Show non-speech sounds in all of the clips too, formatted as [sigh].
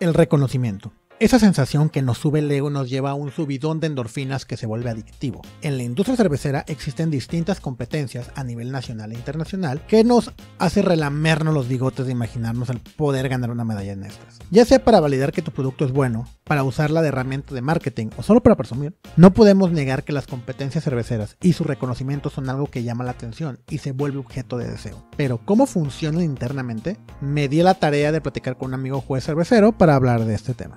el reconocimiento. Esa sensación que nos sube el ego nos lleva a un subidón de endorfinas que se vuelve adictivo. En la industria cervecera existen distintas competencias a nivel nacional e internacional que nos hace relamernos los bigotes de imaginarnos el poder ganar una medalla en estas. Ya sea para validar que tu producto es bueno, para usarla de herramienta de marketing o solo para presumir, no podemos negar que las competencias cerveceras y su reconocimiento son algo que llama la atención y se vuelve objeto de deseo. Pero ¿cómo funcionan internamente? Me di la tarea de platicar con un amigo juez cervecero para hablar de este tema.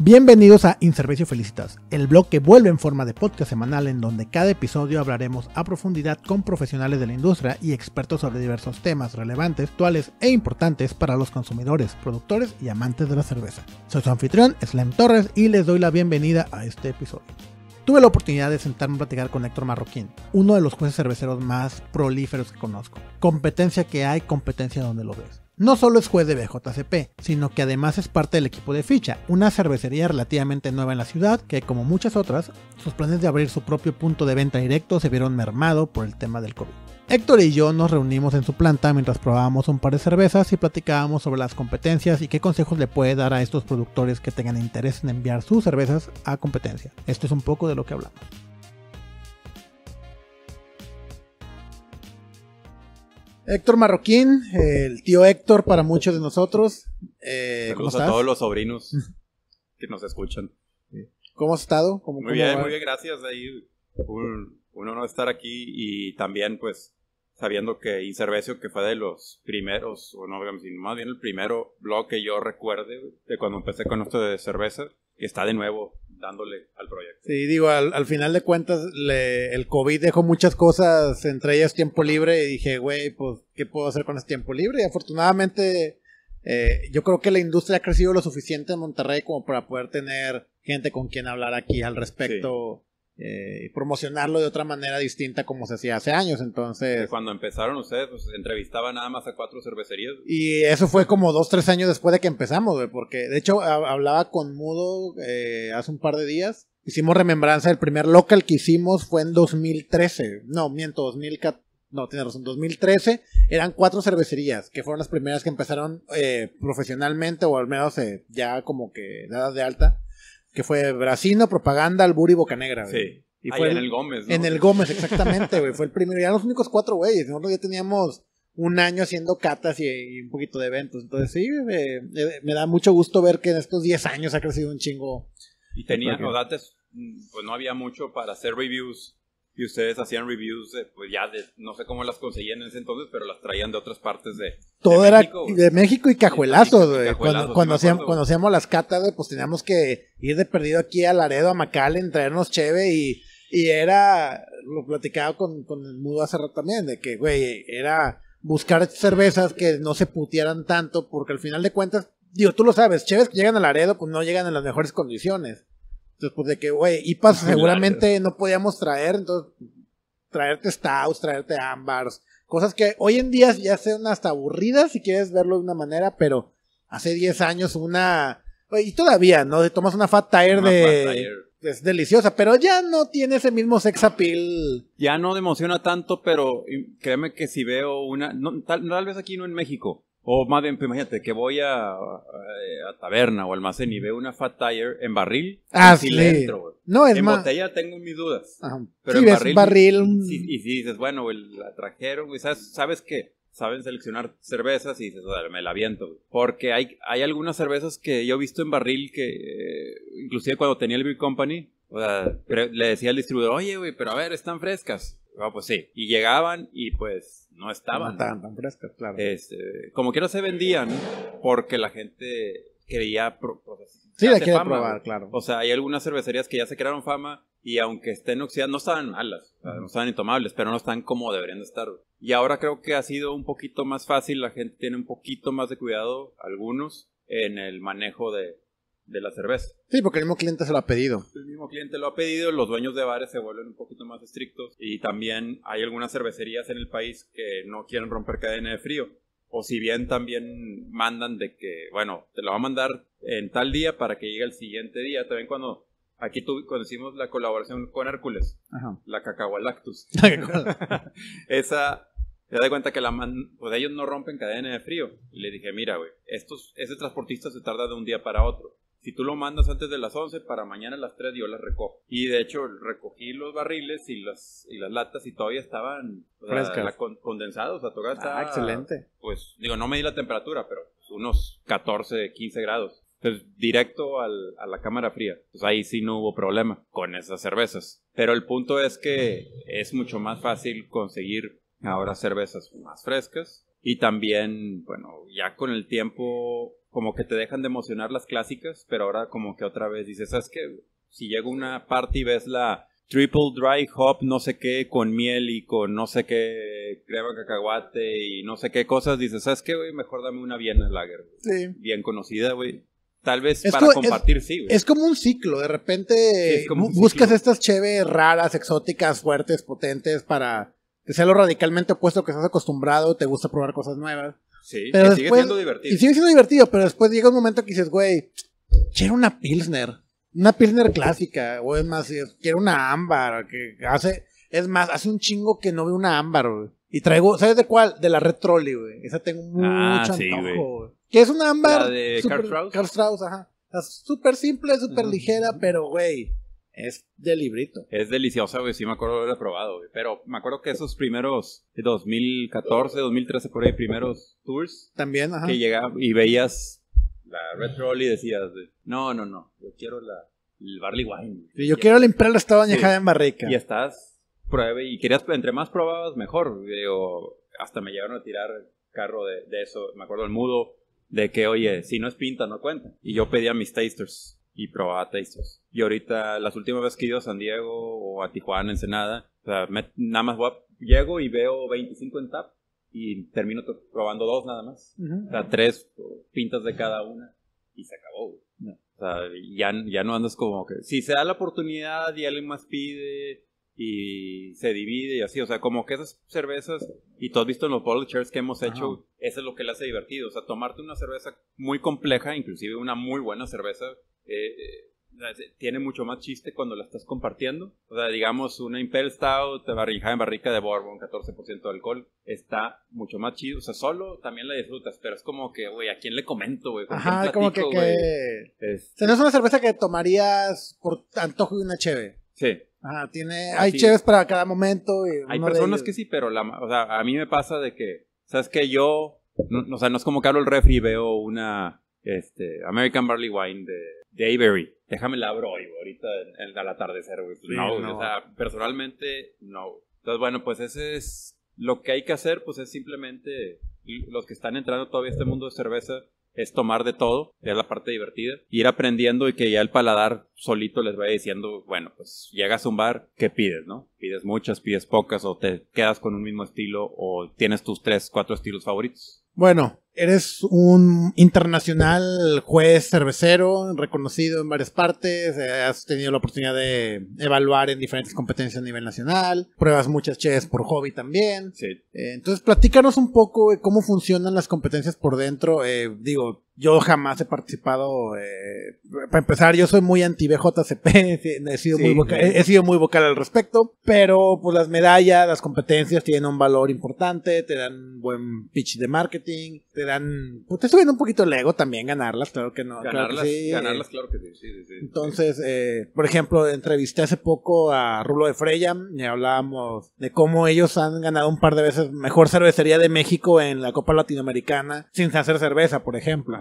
Bienvenidos a Inservicio Felicitas, el blog que vuelve en forma de podcast semanal en donde cada episodio hablaremos a profundidad con profesionales de la industria y expertos sobre diversos temas relevantes, actuales e importantes para los consumidores, productores y amantes de la cerveza. Soy su anfitrión, Slam Torres, y les doy la bienvenida a este episodio. Tuve la oportunidad de sentarme a platicar con Héctor Marroquín, uno de los jueces cerveceros más prolíferos que conozco. Competencia que hay, competencia donde lo ves no solo es juez de BJCP, sino que además es parte del equipo de Ficha, una cervecería relativamente nueva en la ciudad que, como muchas otras, sus planes de abrir su propio punto de venta directo se vieron mermado por el tema del COVID. Héctor y yo nos reunimos en su planta mientras probábamos un par de cervezas y platicábamos sobre las competencias y qué consejos le puede dar a estos productores que tengan interés en enviar sus cervezas a competencia. Esto es un poco de lo que hablamos. Héctor Marroquín, el tío Héctor para muchos de nosotros. Eh, Saludos a todos los sobrinos que nos escuchan. ¿Cómo has estado? muy bien, muy bien, gracias. un, honor estar aquí y también pues sabiendo que Incervecio, que fue de los primeros, o no, más bien el primero blog que yo recuerde de cuando empecé con esto de cerveza, que está de nuevo dándole al proyecto. Sí, digo, al, final de cuentas, el COVID dejó muchas cosas, entre ellas tiempo libre, y dije, güey, pues, ¿qué puedo hacer con ese tiempo libre? Y afortunadamente, eh, yo creo que la industria ha crecido lo suficiente en Monterrey como para poder tener gente con quien hablar aquí al respecto eh, promocionarlo de otra manera distinta como se hacía hace años. Entonces. cuando empezaron ustedes, pues entrevistaban nada más a cuatro cervecerías. Y eso fue como dos, tres años después de que empezamos, porque de hecho hablaba con Mudo eh, hace un par de días. Hicimos remembranza, el primer local que hicimos fue en 2013. No, miento, 2014. No, tiene razón. 2013 eran cuatro cervecerías que fueron las primeras que empezaron eh, profesionalmente o al menos eh, ya como que dadas de alta que fue Brasino, Propaganda, Albur y boca negra Sí. Y ah, fue en el, Gómez, En el Gómez, exactamente, güey. Fue el primero. Ya los únicos cuatro güeyes. Nosotros ya teníamos un año haciendo catas y, un poquito de eventos. Entonces, sí, me, da mucho gusto ver que en estos 10 años ha crecido un chingo. Y tenía datos mm, pues no había mucho para hacer reviews y ustedes hacían reviews, pues ya de, no sé cómo las conseguían en ese entonces, pero las traían de otras partes de. Todo era de México y cajuelazos, güey. Cuando, cuando, hacíamos, las catas, pues teníamos que ir de perdido aquí a Laredo, a en traernos cheve y, era. Lo platicaba con, con el mudo hace rato también, de que, güey, era buscar cervezas que no se putieran tanto, porque al final de cuentas, digo, tú lo sabes, cheves que llegan a Laredo, pues no llegan en las mejores condiciones. Entonces, pues de que, güey, IPAs seguramente no podíamos traer, entonces traerte Staus, traerte Ambars, cosas que hoy en día ya sean hasta aburridas si quieres verlo de una manera, pero hace 10 años una... Y todavía, ¿no? de tomas una Fat Tire de... es deliciosa, pero ya no tiene ese mismo sex appeal. Ya no emociona tanto, pero créeme que si veo una, tal, vez aquí no en México, o más bien, pues, imagínate que voy a, a, taberna o almacén y veo una Fat Tire en barril. Ah, no, es en botella tengo mis dudas. Pero en barril. y, si dices, bueno, el la trajeron, ¿sabes, ¿sabes qué? Saben seleccionar cervezas y dices, me la viento. Porque hay, hay algunas cervezas que yo he visto en barril que, eh, inclusive cuando tenía el Beer Company, o sea, le decía al distribuidor, oye, güey, pero a ver, están frescas. Ah, pues sí. Y llegaban y pues no estaban. No estaban tan frescas, claro. Este, como que se vendían porque la gente quería... sí, la quería fama, probar, claro. O sea, hay algunas cervecerías que ya se crearon fama y aunque estén oxidadas, no estaban malas, no están intomables, pero no están como deberían estar. Y ahora creo que ha sido un poquito más fácil, la gente tiene un poquito más de cuidado, algunos, en el manejo de, de la cerveza. Sí, porque el mismo cliente se lo ha pedido. El mismo cliente lo ha pedido, los dueños de bares se vuelven un poquito más estrictos y también hay algunas cervecerías en el país que no quieren romper cadena de frío. O si bien también mandan de que, bueno, te lo va a mandar en tal día para que llegue el siguiente día. También cuando aquí tú cuando hicimos la colaboración con Hércules, Ajá. la cacahualactus. [laughs] [laughs] Esa, te das cuenta que la pues ellos no rompen cadena de frío. Y le dije, mira, güey, estos, ese transportista se tarda de un día para otro si tú lo mandas antes de las 11, para mañana a las 3 yo las recojo. Y de hecho, recogí los barriles y las, y las latas y todavía estaban la, condensados. a ah, excelente. Pues, digo, no medí la temperatura, pero unos 14, 15 grados. directo al, a la cámara fría. Pues ahí sí no hubo problema con esas cervezas. Pero el punto es que es mucho más fácil conseguir ahora cervezas más frescas y también, bueno, ya con el tiempo, como que te dejan de emocionar las clásicas, pero ahora como que otra vez dices, ¿sabes qué? Si llega una parte y ves la triple dry hop, no sé qué, con miel y con no sé qué crema cacahuate y no sé qué cosas, dices, ¿sabes qué, güey? Mejor dame una Vienna Lager. Sí. Bien conocida, güey. Tal vez para compartir, sí. Güey. Es como un ciclo, de repente buscas estas chéves raras, exóticas, fuertes, potentes para que sea lo radicalmente opuesto que estás acostumbrado, te gusta probar cosas nuevas. Sí, pero sigue siendo divertido. Y sigue siendo divertido, pero después llega un momento que dices, güey, quiero una Pilsner, una Pilsner clásica, o es más, quiero una ámbar, que hace, es más, hace un chingo que no veo una ámbar, güey. Y traigo, ¿sabes de cuál? De la Red Trolley, güey. Esa tengo ah, mucho ah, sí, güey. Que es una ámbar. La de Carl Strauss. Carl Strauss, ajá. Súper simple, súper ligera, pero, güey, es de librito. Es deliciosa, güey. Sí, me acuerdo de haberla probado, güey. Pero me acuerdo que esos primeros, 2014, eh, 2013, por ahí, primeros tours. También, ajá. Que llegaba y veías la Red Roll y decías, no, no, no. Yo quiero la, el Barley Wine. yo quiero la Imperial estaba añejada en barrica. Y estás, pruebe, y querías, entre más probabas, mejor. Digo, hasta me llegaron a tirar carro de, de eso. Me acuerdo el mudo de que, oye, si no es pinta, no cuenta. Y yo pedía mis tasters y probaba tastes. Y ahorita, las últimas veces que he ido a San Diego o a Tijuana, Ensenada, nada más voy llego y veo 25 en tap y termino probando dos nada más. O sea, tres pintas de cada una y se acabó. O sea, ya, no andas como que... Si se da la oportunidad y alguien más pide y se divide y así, o sea, como que esas cervezas, y tú has visto en los bottle que hemos hecho, eso es lo que le hace divertido, o sea, tomarte una cerveza muy compleja, inclusive una muy buena cerveza, eh, tiene mucho más chiste cuando la estás compartiendo. O sea, digamos, una Impel Stout Barrija en barrica de Bourbon, 14% de alcohol, está mucho más chido. O sea, solo también la disfrutas, pero es como que, güey, ¿a quién le comento, güey? Ajá, como que. que... no es una cerveza que tomarías por antojo de una cheve. Sí. tiene. hay cheves para cada momento. hay personas que sí, pero la, o sea, a mí me pasa de que, ¿sabes que Yo. No, o sea, no es como que hablo el refri y veo una este, American Barley Wine de de Déjame la abro hoy, ahorita en, al atardecer, no, O sea, personalmente, no. Entonces, bueno, pues ese es lo que hay que hacer, pues es simplemente los que están entrando todavía a este mundo de cerveza, es tomar de todo, es la parte divertida, ir aprendiendo y que ya el paladar solito les vaya diciendo, bueno, pues llegas a un bar, ¿qué pides, no? Pides muchas, pides pocas, o te quedas con un mismo estilo, o tienes tus tres, cuatro estilos favoritos. Bueno, eres un internacional juez cervecero, reconocido en varias partes, eh, has tenido la oportunidad de evaluar en diferentes competencias a nivel nacional, pruebas muchas ches por hobby también. Eh, entonces, platícanos un poco cómo funcionan las competencias por dentro. Eh, digo, yo jamás he participado. Eh, para empezar, yo soy muy anti-BJCP, [laughs] he, sido muy vocal, he, sido muy vocal al respecto, pero pues las medallas, las competencias tienen un valor importante, te dan buen pitch de marketing, te dan. Pues te suben un poquito el ego también ganarlas, claro que no. Ganarlas, entonces, eh, por ejemplo, entrevisté hace poco a Rulo de Freya y hablábamos de cómo ellos han ganado un par de veces mejor cervecería de México en la Copa Latinoamericana sin hacer cerveza, por ejemplo.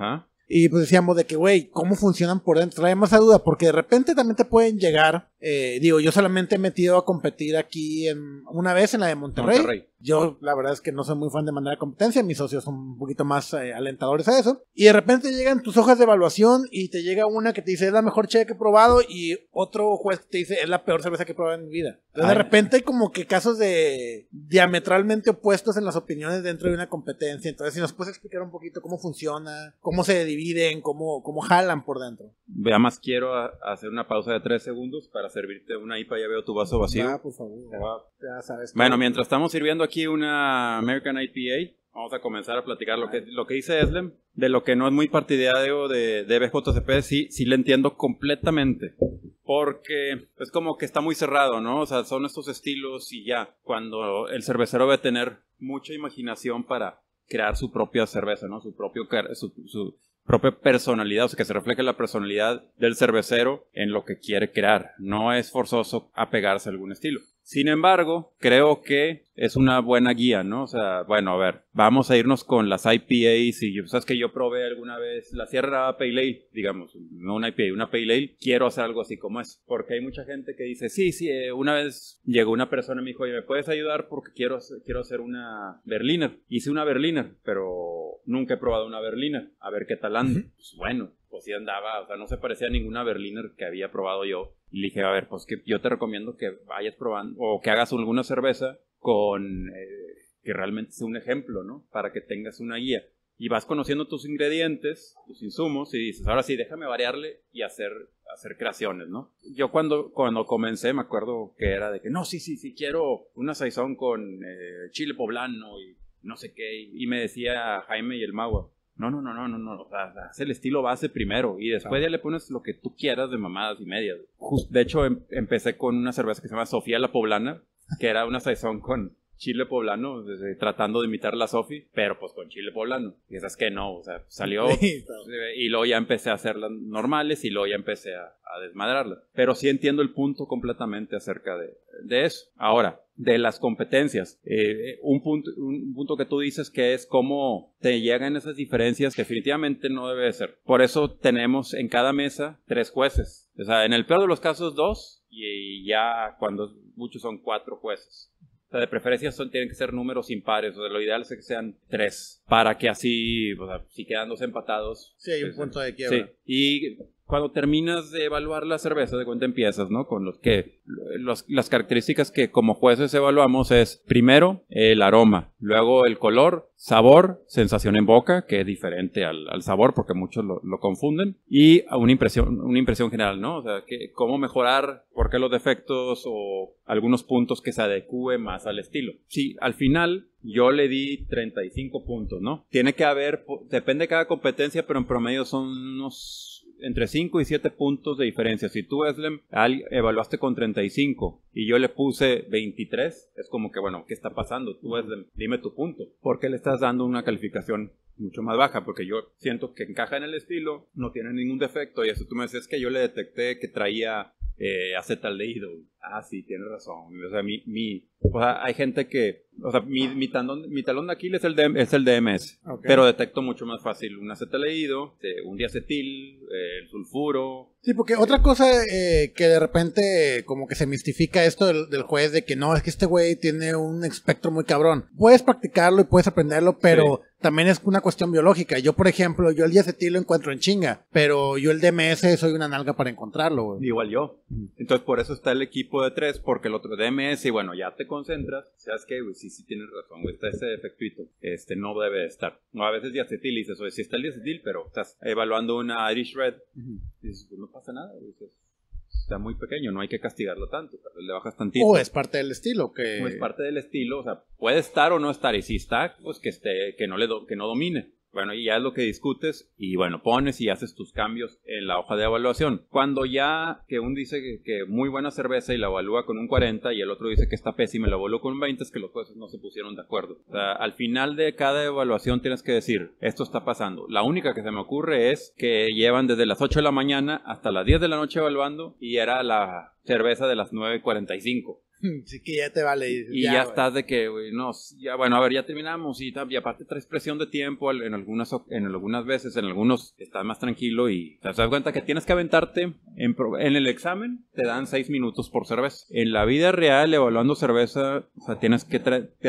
Y pues decíamos de que, güey, ¿cómo funcionan por dentro? Trae más a duda, porque de repente también te pueden llegar eh, digo, yo solamente he metido a competir aquí en, una vez en la de Monterrey. Yo la verdad es que no soy muy fan de mandar de competencia, mis socios son un poquito más eh, alentadores a eso. Y de repente llegan tus hojas de evaluación y te llega una que te dice es la mejor cheve que he probado y otro juez te dice es la peor cerveza que he probado en mi vida. Entonces de repente hay como que casos de diametralmente opuestos en las opiniones dentro de una competencia. Entonces si nos puedes explicar un poquito cómo funciona, cómo se dividen, cómo, cómo jalan por dentro vea más quiero hacer una pausa de tres segundos para servirte una IPA. Ya veo tu vaso ah, vacío. Ah, por favor. bueno, mientras estamos sirviendo aquí una American IPA, vamos a comenzar a platicar lo que, lo que dice Eslem, de lo que no es muy partidario de, de BJCP. Sí, sí le entiendo completamente. Porque es como que está muy cerrado, ¿no? O sea, son estos estilos y ya. Cuando el cervecero debe tener mucha imaginación para crear su propia cerveza, ¿no? Su propio, su, su, propia personalidad, o sea, que se refleje la personalidad del cervecero en lo que quiere crear. No es forzoso apegarse a algún estilo. Sin embargo, creo que es una buena guía, ¿no? O sea, bueno, a ver, vamos a irnos con las IPAs y sabes que yo probé alguna vez la Sierra Pale digamos, no una IPA, una Pale quiero hacer algo así como es, porque hay mucha gente que dice, sí, sí, eh, una vez llegó una persona y me dijo, ¿me puedes ayudar? Porque quiero, quiero hacer una Berliner. Hice una Berliner, pero nunca he probado una Berliner, a ver qué tal anda. Pues bueno, pues sí andaba, o sea, no se parecía a ninguna Berliner que había probado yo. Y le dije, a ver, pues que yo te recomiendo que vayas probando o que hagas alguna cerveza con eh, que realmente sea un ejemplo, ¿no? Para que tengas una guía. Y vas conociendo tus ingredientes, tus insumos, y dices, ahora sí, déjame variarle y hacer, hacer creaciones, ¿no? Yo cuando, cuando comencé, me acuerdo que era de que, no, sí, sí, sí, quiero una saizón con eh, chile poblano y no sé qué. Y, y me decía Jaime y el Magua, no, no, no, no, no, no. O sea, haz el estilo base primero y después ya le pones lo que tú quieras de mamadas y medias. de hecho, em, empecé con una cerveza que se llama Sofía la Poblana, que era una saison con chile poblano, tratando de imitar la Sofi, pero pues con chile poblano. Y esas que no, o sea, salió [laughs] y luego ya empecé a hacerlas normales y luego ya empecé a, a desmadrarlas. Pero sí entiendo el punto completamente acerca de, de eso. Ahora, de las competencias. Eh, un, punto, un punto que tú dices que es cómo te llegan esas diferencias, definitivamente no debe ser. Por eso tenemos en cada mesa tres jueces. O sea, en el peor de los casos dos y ya cuando muchos son cuatro jueces. O sea, de preferencia son, tienen que ser números impares, o sea, lo ideal es que sean tres, para que así, o sea, si quedan dos empatados. Sí, hay un pues, punto de quiebra. Sí cuando terminas de evaluar la cerveza, de cuenta empiezas, ¿no? Con los que las características que como jueces evaluamos es primero el aroma, luego el color, sabor, sensación en boca, que es diferente al, al sabor porque muchos lo, lo, confunden, y una impresión, una impresión general, ¿no? O sea, que, cómo mejorar, por qué los defectos o algunos puntos que se adecue más al estilo. Sí, al final yo le di 35 puntos, ¿no? Tiene que haber, depende de cada competencia, pero en promedio son unos entre 5 y 7 puntos de diferencia. Si tú, Eslem, evaluaste con 35 y yo le puse 23, es como que, bueno, ¿qué está pasando? Tú, Eslem, dime tu punto. ¿Por qué le estás dando una calificación mucho más baja, porque yo siento que encaja en el estilo, no tiene ningún defecto, y eso tú me dices que yo le detecté que traía eh, acetaldehído. Ah, sí, tienes razón. O sea, mi, hay gente que o sea, mi, talón de Aquiles es el, es el DMS, pero detecto mucho más fácil un acetaleído, un diacetil, eh, el sulfuro. Sí, porque eh, otra cosa eh, que de repente como que se mistifica esto del, juez de que no, es que este güey tiene un espectro muy cabrón. Puedes practicarlo y puedes aprenderlo, pero también es una cuestión biológica. Yo, por ejemplo, yo el diacetil lo encuentro en chinga, pero yo el DMS soy una nalga para encontrarlo. Igual yo. Entonces, por eso está el equipo de tres, porque el otro DMS, y bueno, ya te concentras. ¿Sabes que güey? Sí, sí tienes razón, güey. Está ese defectuito. Este no debe estar. No, a veces diacetil y dices, oye, sí está el diacetil, pero estás evaluando una Irish Red. dices, pues no pasa nada, está muy pequeño, no hay que castigarlo tanto, le bajas tantito. O es parte del estilo que... es parte del estilo, o sea, puede estar o no estar, y si está, pues que esté, que no le que no domine. Bueno, y ya es lo que discutes y bueno, pones y haces tus cambios en la hoja de evaluación. Cuando ya que un dice que, muy buena cerveza y la evalúa con un 40 y el otro dice que está pésima y la evalúa con un 20, es que los jueces no se pusieron de acuerdo. O sea, al final de cada evaluación tienes que decir, esto está pasando. La única que se me ocurre es que llevan desde las 8 de la mañana hasta las 10 de la noche evaluando y era la cerveza de las 9.45. [laughs] Sí que ya te vale. Y, ya, estás de que, güey, no, ya, bueno, a ver, ya terminamos y, aparte traes presión de tiempo en algunas, en algunas veces, en algunos estás más tranquilo y te das cuenta que tienes que aventarte, en, el examen te dan seis minutos por cerveza. En la vida real, evaluando cerveza, sea, tienes que,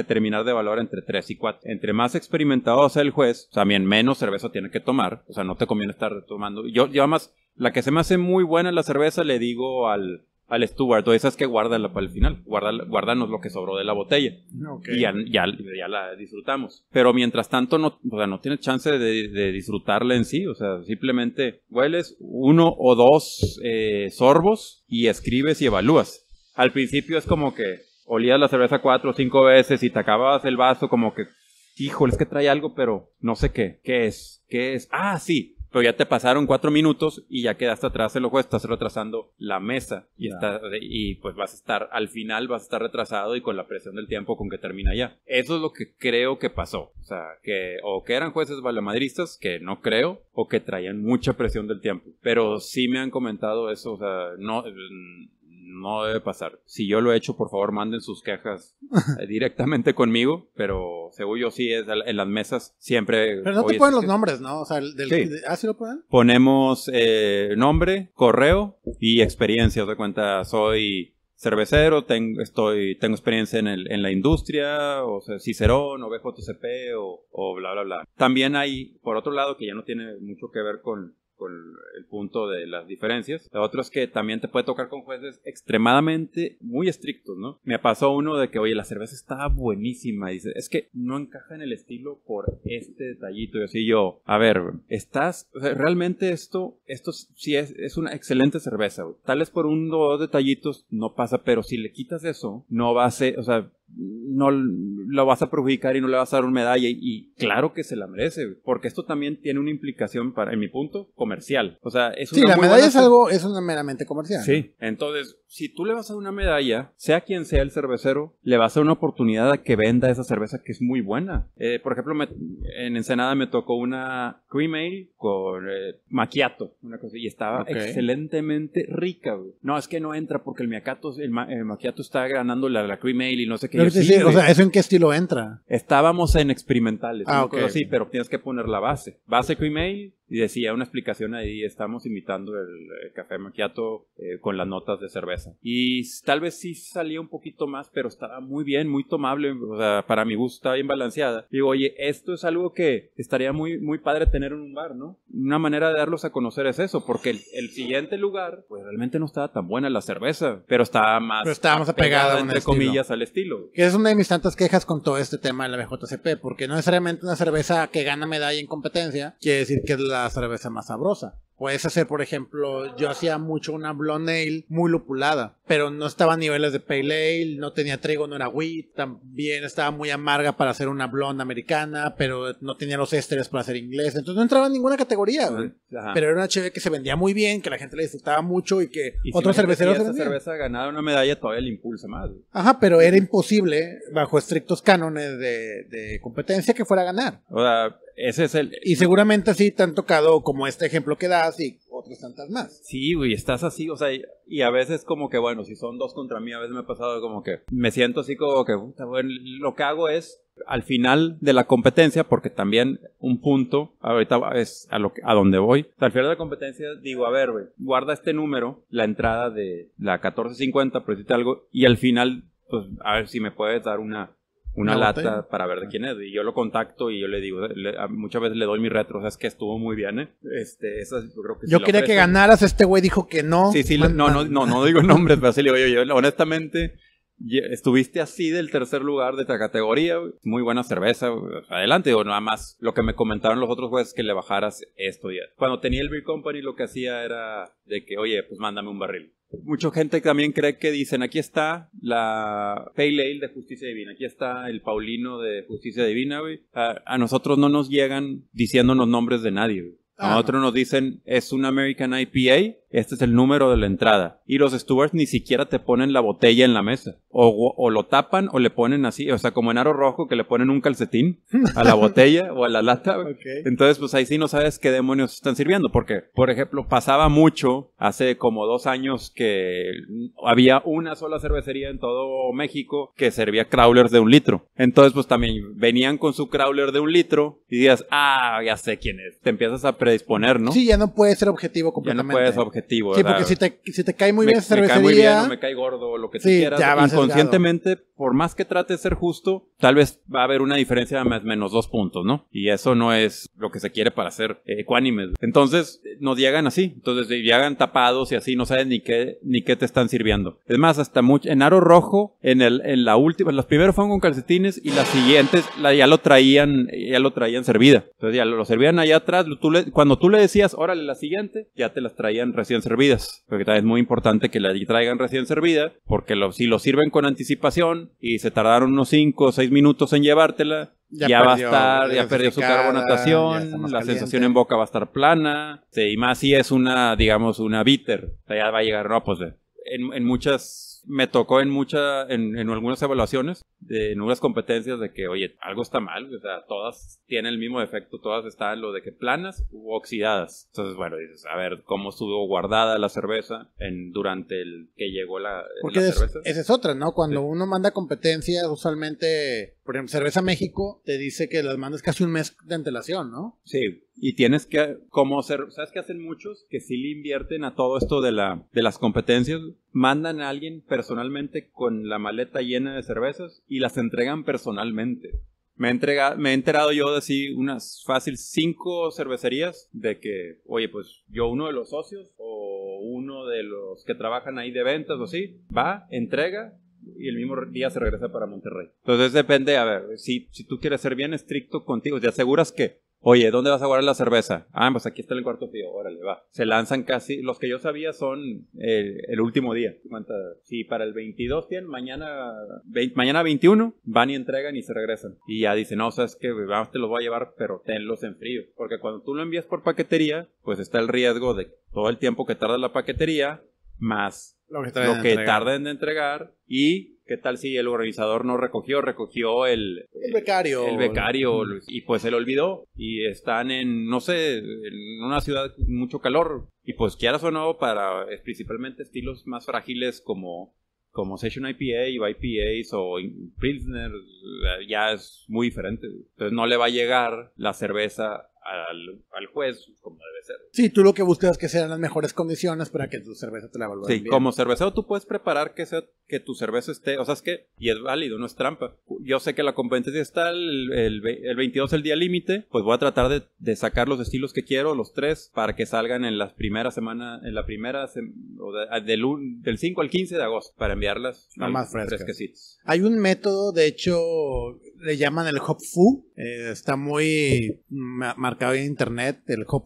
terminar de evaluar entre tres y cuatro. Entre más experimentado sea el juez, también menos cerveza tiene que tomar, o sea, no te conviene estar tomando. Yo, yo más, la que se me hace muy buena la cerveza le digo al al Stuart, o es que guárdala para el final, guárdala, guárdanos lo que sobró de la botella ah, y ya, la disfrutamos. Pero mientras tanto no, o sea, no tienes chance de, disfrutarla en sí, o sea, simplemente hueles uno o dos eh, sorbos y escribes y evalúas. Al principio es como que olías la cerveza cuatro o cinco veces y te acababas el vaso como que, híjole, es que trae algo, pero no sé qué, qué es, qué es, ah, sí, ya te pasaron cuatro minutos y ya quedaste atrás el ojo, estás retrasando la mesa y, está, y pues vas a estar, al final vas a estar retrasado y con la presión del tiempo con que termina ya. Eso es lo que creo que pasó. O sea, que o que eran jueces balamadristas, que no creo, o que traían mucha presión del tiempo. Pero sí me han comentado eso, o sea, no no debe pasar. Si yo lo he hecho, por favor, manden sus quejas [laughs] eh, directamente conmigo, pero según yo sí, es en las mesas siempre... Pero no te ponen los nombres, ¿no? O sea, ah, Ponemos eh, nombre, correo y experiencia. de cuenta, soy cervecero, tengo, estoy, tengo experiencia en, en la industria, o sea, Cicerón, o BJCP, o bla, bla, bla. También hay, por otro lado, que ya no tiene mucho que ver con, con el punto de las diferencias. La otro es que también te puede tocar con jueces extremadamente muy estrictos, ¿no? Me pasó uno de que, oye, la cerveza está buenísima. Dice, es que no encaja en el estilo por este detallito. Y así yo, a ver, estás, o realmente esto, esto sí es, es una excelente cerveza. Tal vez por un o dos detallitos no pasa, pero si le quitas eso, no va a ser, o sea, no lo vas a perjudicar y no le vas a dar una medalla. Y, claro que se la merece, porque esto también tiene una implicación para, en mi punto, comercial. O sea, es una Sí, la medalla es algo, es una meramente comercial. Sí, entonces si tú le vas a dar una medalla, sea quien sea el cervecero, le vas a dar una oportunidad a que venda esa cerveza que es muy buena. Eh, por ejemplo, en Ensenada me tocó una cream con eh, Maquiato una cosa, y estaba excelentemente rica, No, es que no entra porque el macchiato, está ganando la, la, cream y no sé qué. Pero sí, o sea, ¿eso en qué estilo entra? Estábamos en experimentales, ah, ok. Sí, pero tienes que poner la base. Base cream y decía una explicación ahí, estamos imitando el, café Maquiato eh, con las notas de cerveza y tal vez sí salía un poquito más, pero estaba muy bien, muy tomable, para mi gusto estaba bien balanceada. Digo, oye, esto es algo que estaría muy, muy padre tener en un bar, ¿no? Una manera de darlos a conocer es eso, porque el, siguiente lugar, pues realmente no estaba tan buena la cerveza, pero estaba más... Pero entre comillas, al estilo. Que es una de mis tantas quejas con todo este tema de la BJCP, porque no necesariamente una cerveza que gana medalla en competencia quiere decir que es la cerveza más sabrosa. Puedes hacer, por ejemplo, yo hacía mucho una blonde ale muy lupulada, pero no estaba a niveles de pale ale, no tenía trigo, no era wheat, también estaba muy amarga para hacer una blonde americana, pero no tenía los ésteres para hacer inglés, entonces no entraba en ninguna categoría, Pero era una cheve que se vendía muy bien, que la gente le disfrutaba mucho y que otros cerveceros esa cerveza ganaba una medalla todavía le impulsa más. Ajá, pero era imposible bajo estrictos cánones de, de competencia que fuera a ganar. O sea, ese es el. Y seguramente así te han tocado como este ejemplo que das y otras tantas más. Sí, güey, estás así, o sea, y a veces como que, bueno, si son dos contra mí, a veces me ha pasado como que me siento así como que, bueno, lo que hago es al final de la competencia, porque también un punto, ahorita es a, lo que, a donde voy, al final de la competencia digo, a ver, güey, guarda este número, la entrada de la 1450, por algo, y al final, pues, a ver si me puedes dar una una, lata para ver de ah. quién es. Y yo lo contacto y yo le digo, muchas veces le doy mi retro, o sea, es que estuvo muy bien, ¿eh? Este, yo quería que ganaras, este güey dijo que no. Sí, sí, no, no, no, no digo nombres, pero sí le digo honestamente, estuviste así del tercer lugar de esta categoría, muy buena cerveza, adelante, o nada más lo que me comentaron los otros jueces que le bajaras esto ya. Cuando tenía el Beer Company lo que hacía era de que, oye, pues mándame un barril. Mucha gente también cree que dicen, aquí está la Pale de Justicia Divina, aquí está el Paulino de Justicia Divina, A, nosotros no nos llegan diciéndonos nombres de nadie, a ah, otros nos dicen, es un American IPA, este es el número de la entrada. Y los stewards ni siquiera te ponen la botella en la mesa. O, lo tapan o le ponen así, o sea, como en aro rojo que le ponen un calcetín a la [laughs] botella o a la lata. Entonces, pues ahí sí no sabes qué demonios están sirviendo. Porque, por ejemplo, pasaba mucho hace como dos años que había una sola cervecería en todo México que servía crawlers de un litro. Entonces, pues también venían con su crawler de un litro y dices, ah, ya sé quién es. Te empiezas a disponer, ¿no? Sí, ya no puede ser objetivo completamente. Ya no puede ser objetivo. Sí, porque si te, si te cae muy bien cervecería. Me cae muy bien, o me cae gordo, lo que te quieras. inconscientemente, por más que trate de ser justo, tal vez va a haber una diferencia de más menos dos puntos, ¿no? Y eso no es lo que se quiere para ser ecuánimes. Entonces, no llegan así. Entonces, llegan tapados y así, no sabes ni qué, ni qué te están sirviendo. Es más, hasta mucho, en aro rojo, en el, en la última, los primeros fueron con calcetines y las siguientes ya lo traían, ya lo traían servida. Entonces ya lo, lo servían allá atrás, tú le, cuando tú le decías, órale, la siguiente, ya te las traían recién servidas. Porque es muy importante que la traigan recién servida, porque si lo sirven con anticipación y se tardaron unos 5 o 6 minutos en llevártela, ya, va a estar, ya perdió su carbonatación, la sensación en boca va a estar plana, y más si es una, digamos, una bitter, ya va a llegar, no, pues en muchas me tocó en muchas, en, en, algunas evaluaciones, de, en unas competencias de que, oye, algo está mal, o sea, todas tienen el mismo efecto, todas están lo de que planas u oxidadas. Entonces, bueno, dices, a ver, ¿cómo estuvo guardada la cerveza en, durante el que llegó la, la es, cerveza? Esa es otra, ¿no? Cuando uno manda competencias, usualmente, por ejemplo, Cerveza México te dice que las mandas casi un mes de antelación, ¿no? Sí, y tienes que, como ¿sabes qué hacen muchos? Que sí le invierten a todo esto de, la, de las competencias, mandan a alguien, pero personalmente con la maleta llena de cervezas y las entregan personalmente. Me he, me he enterado yo de así unas fácil cinco cervecerías de que, oye, pues yo uno de los socios o uno de los que trabajan ahí de ventas o así, va, entrega y el mismo día se regresa para Monterrey. Entonces depende, a ver, si, si tú quieres ser bien estricto contigo, te aseguras que Oye, ¿dónde vas a guardar la cerveza? Ah, pues aquí está el cuarto frío, órale, va. Se lanzan casi, los que yo sabía son eh, el, último día. Si para el 22 tienen, mañana, mañana 21, van y entregan y se regresan. Y ya dicen, no, sabes que pues, te los voy a llevar, pero tenlos en frío. Porque cuando tú lo envías por paquetería, pues está el riesgo de todo el tiempo que tarda la paquetería, más lo que tarden de entregar y ¿Qué tal si el organizador no recogió? Recogió el... El becario. El becario. Y pues se lo olvidó. Y están en, no sé, en una ciudad con mucho calor. Y pues quieras o no, para principalmente estilos más frágiles como, como Session IPA o IPAs o Pilsner, ya es muy diferente. Entonces no le va a llegar la cerveza al, juez como debe ser. Sí, tú lo que buscas es que sean las mejores condiciones para que tu cerveza te la evalúen. Sí, como cervecero tú puedes preparar que, sea, que tu cerveza esté, o sea, es que, y es válido, no es trampa. Yo sé que la competencia está el, el, 22 el día límite, pues voy a tratar de, de, sacar los estilos que quiero, los tres, para que salgan en la primera semana, en la primera, del, del, 5 al 15 de agosto, para enviarlas a más frescas. Hay un método, de hecho, le llaman el Hop eh, está muy marcado en internet el Hop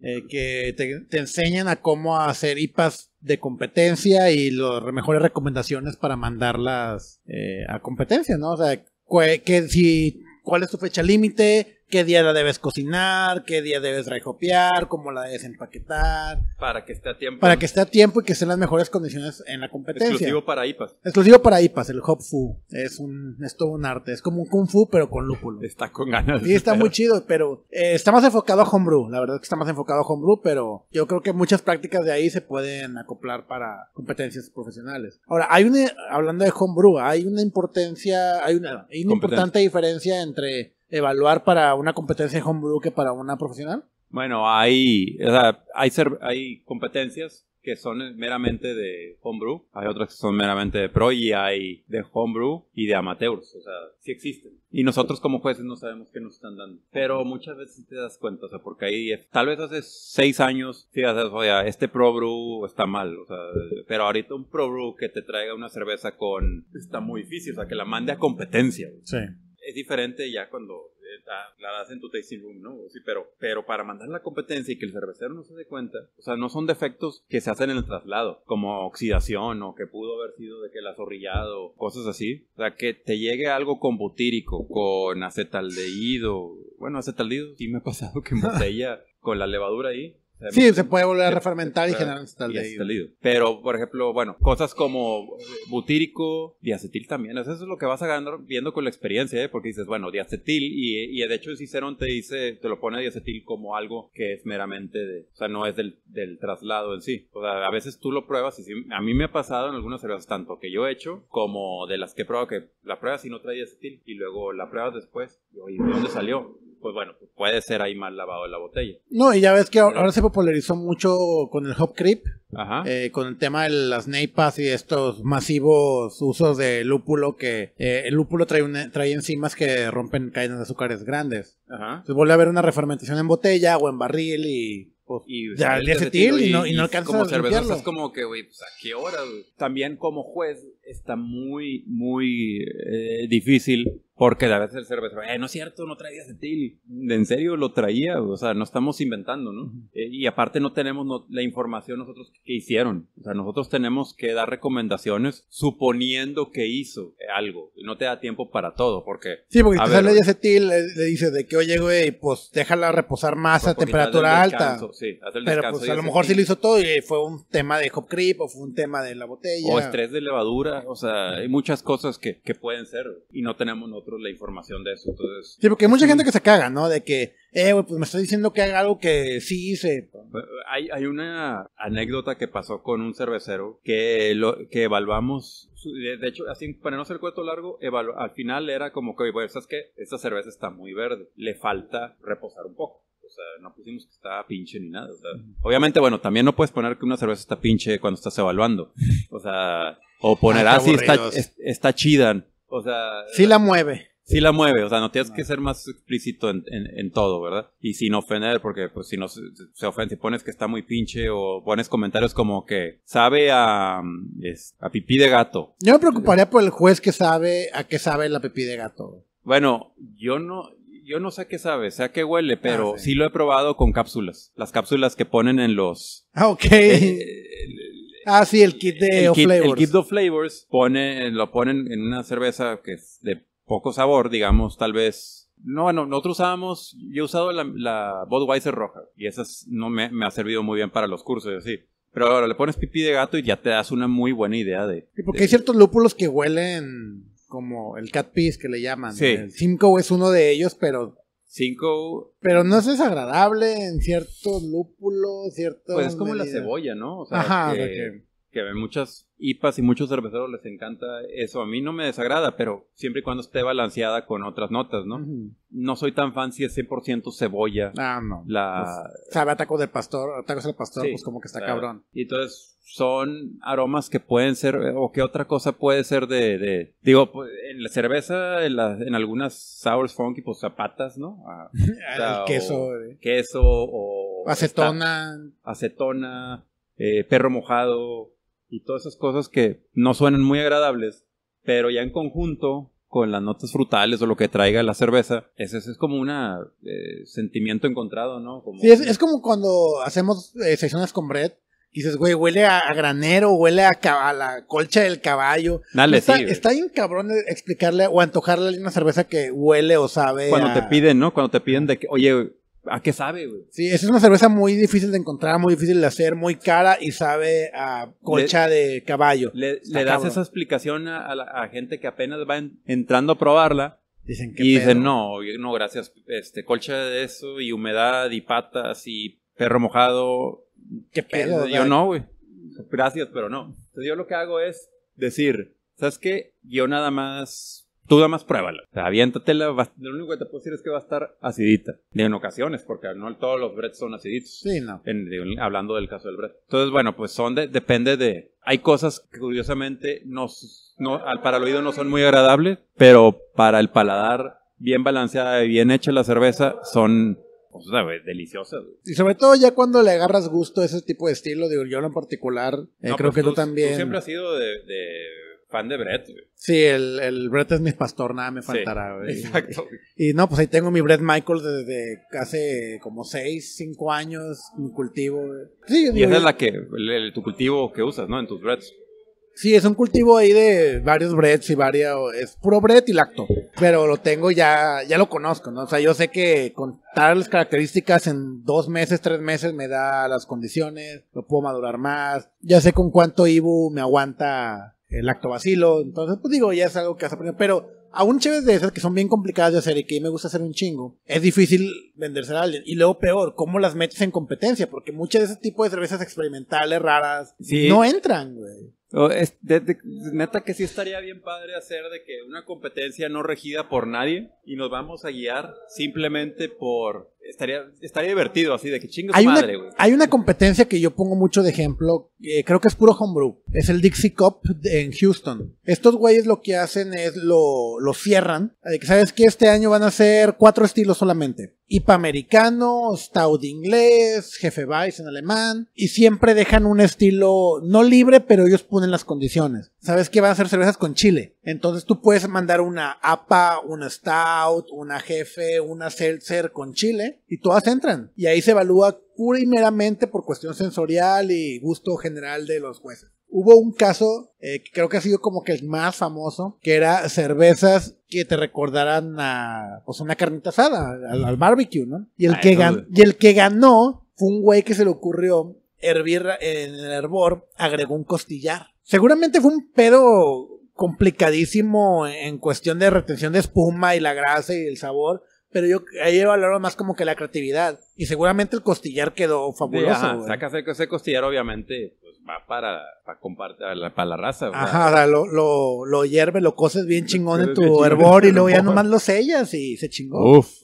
eh, que te, enseñan a cómo hacer IPAs de competencia y las mejores recomendaciones para mandarlas eh, a competencia, ¿no? O sea, que, si, cuál es tu fecha límite, qué día la debes cocinar, qué día debes rejopear, cómo la debes empaquetar. Para que esté a tiempo. Para que esté a tiempo y que estén las mejores condiciones en la competencia. Exclusivo para IPAS. Exclusivo para IPAS, el Hop Fu. Es un, es todo un arte. Es como un Kung Fu, pero con lúpulo. Está con ganas. Sí, está muy chido, pero eh, está más enfocado a homebrew. La verdad es que está más enfocado a homebrew, pero yo creo que muchas prácticas de ahí se pueden acoplar para competencias profesionales. Ahora, hay una, hablando de homebrew, hay una importancia, hay una importante diferencia entre evaluar para una competencia de homebrew que para una profesional? Bueno, hay, o sea, hay, hay competencias que son meramente de homebrew, hay otras que son meramente de pro y hay de homebrew y de amateurs, o sea, sí existen. Y nosotros como jueces no sabemos qué nos están dando. Pero muchas veces te das cuenta, o sea, porque ahí tal vez hace seis años sí o sea, este pro brew está mal, o sea, pero ahorita un pro brew que te traiga una cerveza con... está muy difícil, o sea, que la mande a competencia. Sí es diferente ya cuando eh, la, das en tu tasting room, ¿no? Sí, pero, pero para mandar la competencia y que el cervecero no se dé cuenta, o sea, no son defectos que se hacen en el traslado, como oxidación o que pudo haber sido de que la zorrillado, cosas así. O sea, que te llegue algo con butírico, con acetaldehído, bueno, acetaldehído, sí me ha pasado que [laughs] en botella con la levadura ahí, Sí, se puede volver a [laughs] refermentar y generar Pero, por ejemplo, bueno, cosas como butírico, diacetil también. Eso es lo que vas ganar viendo con la experiencia, ¿eh? porque dices, bueno, diacetil, y, de hecho Cicerón te dice, te lo pone diacetil como algo que es meramente de, o sea, no es del, traslado en sí. O sea, a veces tú lo pruebas y a mí me ha pasado en algunas cervezas, tanto que yo he hecho como de las que he probado, que la pruebas y no trae diacetil, y luego la pruebas después, y oye, ¿de dónde salió? pues bueno, pues puede ser ahí mal lavado la botella. No, y ya ves que ahora, se popularizó mucho con el hop creep, eh, con el tema de las neipas y estos masivos usos de lúpulo que eh, el lúpulo trae, una, trae enzimas que rompen cadenas de azúcares grandes. Ajá. Entonces vuelve a haber una refermentación en botella o en barril y pues, y ya el acetil y, no, y, como cerveza es como que güey pues a qué hora también como juez está muy muy eh, difícil porque a veces el cervecero, eh, no es cierto, no traía acetil. En serio, lo traía, o sea, no estamos inventando, ¿no? Eh, y aparte no tenemos la información nosotros que hicieron. O sea, nosotros tenemos que dar recomendaciones suponiendo que hizo eh, algo. No te da tiempo para todo, porque... Sí, porque si sale acetil, le, dice, de que, oye, güey, pues déjala reposar más a temperatura alta. Pero pues a lo mejor sí lo hizo todo y fue un tema de hop creep o fue un tema de la botella. O estrés de levadura, o sea, hay muchas cosas que, pueden ser y no tenemos nosotros la información de eso. Entonces, sí, porque hay mucha gente que se caga, ¿no? De que, eh, pues me está diciendo que haga algo que sí hice. Hay, hay una anécdota que pasó con un cervecero que, lo, que evaluamos. De hecho, así, para no ser cuento largo, al final era como que, oye, pues, ¿sabes qué? Esta cerveza está muy verde, le falta reposar un poco. O sea, no pusimos que está pinche ni nada. O sea, obviamente, bueno, también no puedes poner que una cerveza está pinche cuando estás evaluando. O sea, o poner así ah, ah, está, está, está chida. O sea. Sí la mueve. Sí la mueve, o sea, no tienes que ser más explícito en, todo, ¿verdad? Y sin ofender, porque pues si no se ofende, si pones que está muy pinche o pones comentarios como que sabe a, a pipí de gato. Yo me preocuparía por el juez que sabe a qué sabe la pipí de gato. Bueno, yo no, yo no sé qué sabe, sé a qué huele, pero ah, sí. lo he probado con cápsulas. Las cápsulas que ponen en los. Ah, ok. Eh, [laughs] Ah, sí, el kit de flavors. El kit de flavors pone, lo ponen en una cerveza que es de poco sabor, digamos, tal vez. No, bueno, nosotros usábamos, yo he usado la, Budweiser roja y esa no me, ha servido muy bien para los cursos y así. Pero ahora le pones pipí de gato y ya te das una muy buena idea de. Sí, porque hay ciertos lúpulos que huelen como el cat piss que le llaman. Sí. Simcoe es uno de ellos, pero Cinco. Pero no es desagradable en ciertos lúpulos, cierto. Pues es como la cebolla, ¿no? Ajá, que, o que, ve muchas y para y muchos cerveceros les encanta eso. A mí no me desagrada, pero siempre y cuando esté balanceada con otras notas, ¿no? No soy tan fan si es 100% cebolla. Ah, no. La... sabe pues, a taco del pastor, de pastor, pues como que está cabrón. Y entonces son aromas que pueden ser, eh, o que otra cosa puede ser de, digo, pues, en la cerveza, en, en algunas sours funky, pues zapatas, ¿no? Ah, [laughs] queso. Eh. Queso o... Acetona. acetona, eh, perro mojado y todas esas cosas que no suenan muy agradables, pero ya en conjunto con las notas frutales o lo que traiga la cerveza, ese, es como un eh, sentimiento encontrado, ¿no? Sí, es, como cuando hacemos eh, sesiones con Brett. Y dices, güey, huele a, granero, huele a, la colcha del caballo. Dale, está, sí, está bien cabrón explicarle o antojarle una cerveza que huele o sabe. Cuando te piden, ¿no? Cuando te piden de que, oye, ¿A qué sabe, güey? Sí, esa es una cerveza muy difícil de encontrar, muy difícil de hacer, muy cara y sabe a colcha de caballo. Le, das esa explicación a, la, gente que apenas va entrando a probarla. Dicen que. Y dicen, no, no, gracias. Este, colcha de eso y humedad y patas y perro mojado. ¿Qué pedo? Yo no, güey. Gracias, pero no. Entonces yo lo que hago es decir, ¿sabes qué? Yo nada más Tú nada más pruébala. O sea, aviéntatela. lo único que te puedo decir es que va a estar acidita. en ocasiones, porque no todos los breads son aciditos. Sí, no. hablando del caso del bread. Entonces, bueno, pues son de, depende de... Hay cosas que curiosamente no, no, para el oído no son muy agradables, pero para el paladar bien balanceada y bien hecha la cerveza son pues, o sea, deliciosas. Y sobre todo ya cuando le agarras gusto a ese tipo de estilo, de yo en particular, eh, creo pues que tú, también... siempre ha sido de Pan de Brett, güey. Sí, el, el Brett es mi pastor, nada me faltará, exacto. Y no, pues ahí tengo mi Brett Michael desde hace como 6, 5 años, mi cultivo, Sí, es y esa es la que, el, tu cultivo que usas, ¿no? En tus Bretts. Sí, es un cultivo ahí de varios breads y varios... es puro bread y lacto, pero lo tengo ya, ya lo conozco, ¿no? O sea, yo sé que con las características en dos meses, tres meses me da las condiciones, lo puedo madurar más, ya sé con cuánto Ibu me aguanta el acto vacilo, Entonces, pues digo, ya es algo que hace pero Pero aún chéves de esas que son bien complicadas de hacer y que me gusta hacer un chingo, es difícil venderse a alguien. Y luego peor, ¿cómo las metes en competencia? Porque muchas de ese tipo de cervezas experimentales, raras, no entran, güey. es, neta que sí estaría bien padre hacer de que una competencia no regida por nadie y nos vamos a guiar simplemente por estaría, estaría divertido así de que chingos hay madre, güey. Hay una competencia que yo pongo mucho de ejemplo, creo que es puro homebrew. Es el Dixie Cup en Houston. Estos güeyes lo que hacen es lo, lo cierran. Sabes que este año van a ser cuatro estilos solamente. IPA americano, stout inglés, jefe vice en alemán, y siempre dejan un estilo no libre, pero ellos ponen las condiciones. Sabes que van a ser cervezas con chile. Entonces tú puedes mandar una APA, una stout, una jefe, una seltzer con chile y todas entran. Y ahí se evalúa primeramente por cuestión sensorial y gusto general de los jueces. Hubo un caso eh, que creo que ha sido como que el más famoso, que era cervezas que te recordaran a pues una carnita asada, al, barbecue, ¿no? Y el, ah, que y el que ganó fue un güey que se le ocurrió hervir en el hervor, agregó un costillar. Seguramente fue un pedo complicadísimo en cuestión de retención de espuma y la grasa y el sabor, pero yo ahí valoro más como que la creatividad. Y seguramente el costillar quedó fabuloso. Sí, sacas ese costillar, obviamente, pues va para, para, para, la, para la, raza. Ajá, lo, lo, lo hierves, lo coces bien chingón en tu hervor y luego ya nomás lo sellas y se chingó. Uf.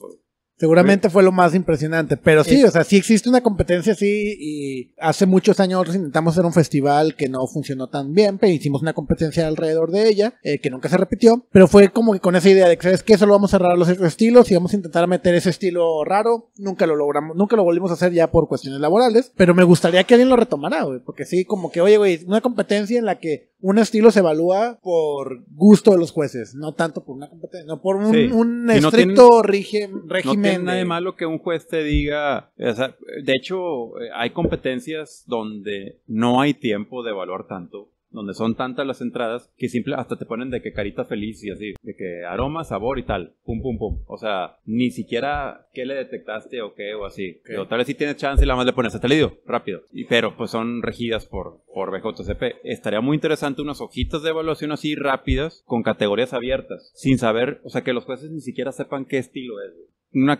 Seguramente fue lo más impresionante, pero sí, o sea, sí existe una competencia así y hace muchos años intentamos hacer un festival que no funcionó tan bien, pero hicimos una competencia alrededor de ella, eh, que nunca se repitió, pero fue como que con esa idea de que, ¿sabes qué? Solo vamos a cerrar los estilos y vamos a intentar meter ese estilo raro, nunca lo logramos, nunca lo volvimos a hacer ya por cuestiones laborales, pero me gustaría que alguien lo retomara, güey, porque sí, como que, oye, güey, una competencia en la que un estilo se evalúa por gusto de los jueces, no tanto por una competencia, no por un, estricto régimen. No tiene nada de malo que un juez te diga, de hecho, eh, hay competencias donde no hay tiempo de evaluar tanto donde son tantas las entradas que simple hasta te ponen de que carita feliz y así, de que aroma, sabor y tal, pum pum pum. O sea, ni siquiera qué le detectaste o qué o así. pero tal vez si sí tienes chance y la más le pones hasta lío, rápido. pero pues son regidas por, por BJCP. Estaría muy interesante unas hojitas de evaluación así rápidas con categorías abiertas, sin saber, o sea, que los jueces ni siquiera sepan qué estilo es.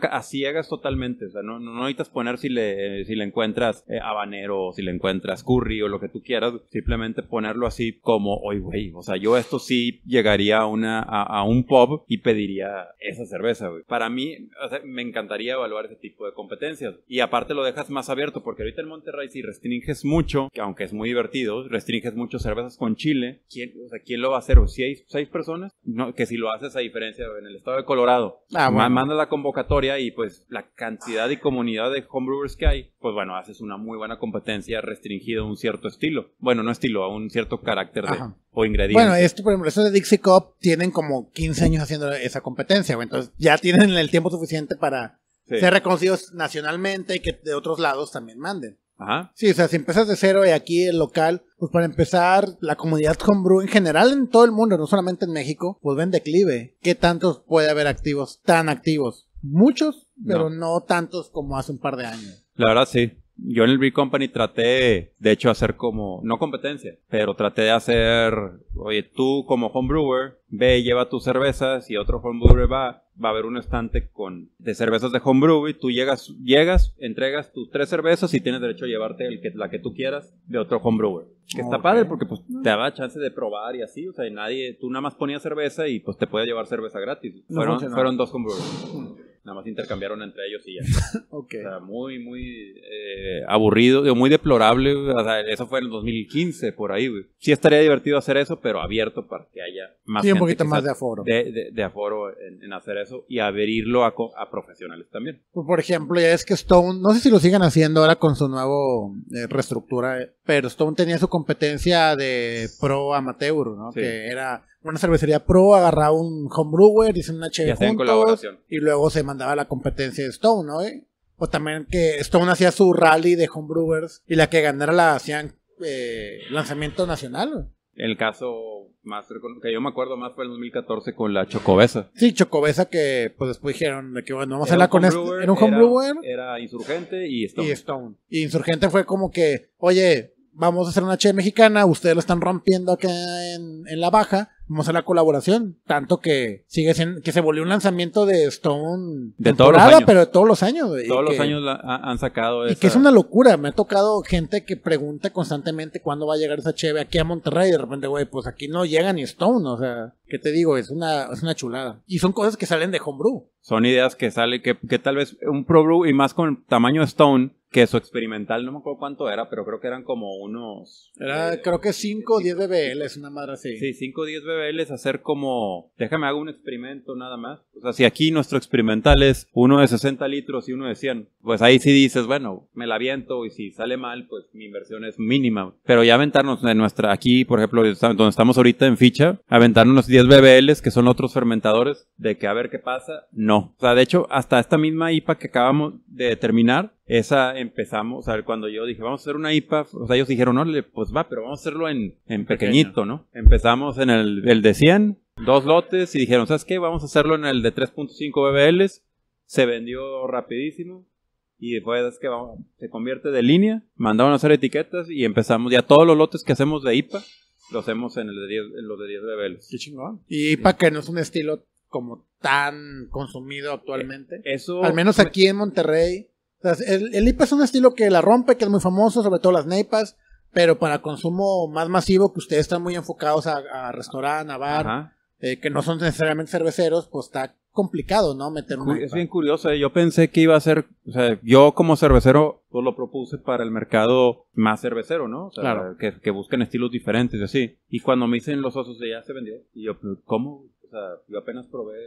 Así a ciegas totalmente. O sea, no, necesitas poner si le, si le encuentras eh, habanero o si le encuentras curry o lo que tú quieras. Simplemente ponerlo así como, oye, güey, o sea, yo esto sí llegaría a, una, a, un pub y pediría esa cerveza, güey. Para mí, me encantaría evaluar ese tipo de competencias. Y aparte lo dejas más abierto, porque ahorita en Monterrey si restringes mucho, que aunque es muy divertido, restringes mucho cervezas con chile, ¿quién, ¿quién lo va a hacer? ¿O si hay seis personas? No, que si lo haces a diferencia en el estado de Colorado, ah, manda la convocatoria y pues la cantidad y comunidad de homebrewers que hay, pues bueno, haces una muy buena competencia restringida a un cierto estilo. Bueno, no estilo, a un cierto carácter o ingrediente. Bueno, esto, por ejemplo, estos de Dixie Cup tienen como 15 años haciendo esa competencia, Entonces ya tienen el tiempo suficiente para ser reconocidos nacionalmente y que de otros lados también manden. Ajá. Sí, o sea, si empiezas de cero y aquí el local, pues para empezar, la comunidad homebrew en general en todo el mundo, no solamente en México, pues ven declive. ¿Qué tantos puede haber activos tan activos? Muchos, pero no. tantos como hace un par de años. La verdad, sí. Yo en el Big Company traté, de hecho, hacer como, no competencia, pero traté de hacer, oye, tú como homebrewer, ve y lleva tus cervezas y otro homebrewer va, va a haber un estante con, de cervezas de homebrew y tú llegas, llegas, entregas tus tres cervezas y tienes derecho a llevarte el que, la que tú quieras de otro homebrewer. Que está padre porque pues mm. te daba chance de probar y así, o sea, nadie, tú nada más ponías cerveza y pues te podías llevar cerveza gratis. fueron, fueron dos homebrewers. [laughs] nada más intercambiaron entre ellos y ya. [laughs] O sea, muy, muy eh, aburrido, muy deplorable. O sea, eso fue en el 2015, por ahí, güey. Sí estaría divertido hacer eso, pero abierto para que haya más sí, un poquito más de aforo. De, aforo en, hacer eso y abrirlo a, profesionales también. Pues, por ejemplo, ya es que Stone, no sé si lo sigan haciendo ahora con su nuevo eh, reestructura, eh, pero Stone tenía su competencia de pro amateur, ¿no? Que era una cervecería pro agarraba un homebrewer, hicieron una chévere juntos, colaboración. y luego se mandaba la competencia de Stone, ¿no? ¿Eh? O también que Stone hacía su rally de homebrewers y la que ganara la hacían eh, lanzamiento nacional. El caso más que yo me acuerdo más fue el 2014 con la Chocobesa. Sí, Chocobesa que pues después dijeron que bueno, vamos a hacerla con esto. era un homebrewer. Era, Insurgente Y Stone. Y Insurgente fue como que, oye, vamos a hacer una che mexicana, ustedes lo están rompiendo acá en, en, la baja, vamos a hacer la colaboración, tanto que sigue siendo, que se volvió un lanzamiento de Stone de todos los años. pero de todos los años. Todos los años han sacado Y que es una locura, me ha tocado gente que pregunta constantemente cuándo va a llegar esa cheve aquí a Monterrey y de repente, güey, pues aquí no llega ni Stone, o sea, ¿qué te digo? Es una, es una chulada. Y son cosas que salen de homebrew. Son ideas que salen, que, que tal vez un pro brew y más con tamaño Stone que su experimental, no me acuerdo cuánto era, pero creo que eran como unos... creo que 5 o 10 es una madre así. Sí, 5 o 10 BBLs, hacer como, déjame hago un experimento nada más. O sea, si aquí nuestro experimental es uno de 60 litros y uno de 100, pues ahí sí dices, bueno, me la aviento y si sale mal, pues mi inversión es mínima. Pero ya aventarnos de nuestra, aquí, por ejemplo, donde estamos ahorita en ficha, aventarnos unos 10 BBLs, que son otros fermentadores, de que a ver qué pasa, no. O sea, de hecho, hasta esta misma IPA que acabamos de terminar, esa empezamos, a cuando yo dije, vamos a hacer una IPA, o ellos dijeron, no, pues va, pero vamos a hacerlo en, pequeñito, ¿no? Empezamos en el, de 100, dos lotes, y dijeron, ¿sabes qué? Vamos a hacerlo en el de 3.5 BBLs, se vendió rapidísimo, y después pues, es que se convierte de línea, mandaron a hacer etiquetas, y empezamos ya todos los lotes que hacemos de IPA, los hacemos en, el de los de 10 BBLs. Qué chingón. Y IPA que no es un estilo como tan consumido actualmente. E, eso. Al menos aquí en Monterrey el, el, IPA es un estilo que la rompe, que es muy famoso, sobre todo las neipas, pero para consumo más masivo, que ustedes están muy enfocados a, restaurar, a bar, eh, que no son necesariamente cerveceros, pues está complicado, ¿no? Meter Es bien curioso, eh. yo pensé que iba a ser, o sea, yo como cervecero pues lo propuse para el mercado más cervecero, ¿no? O sea, claro. que, busquen estilos diferentes y así. Y cuando me dicen los osos de ya se vendió, y yo, pues, ¿cómo? O sea, yo apenas probé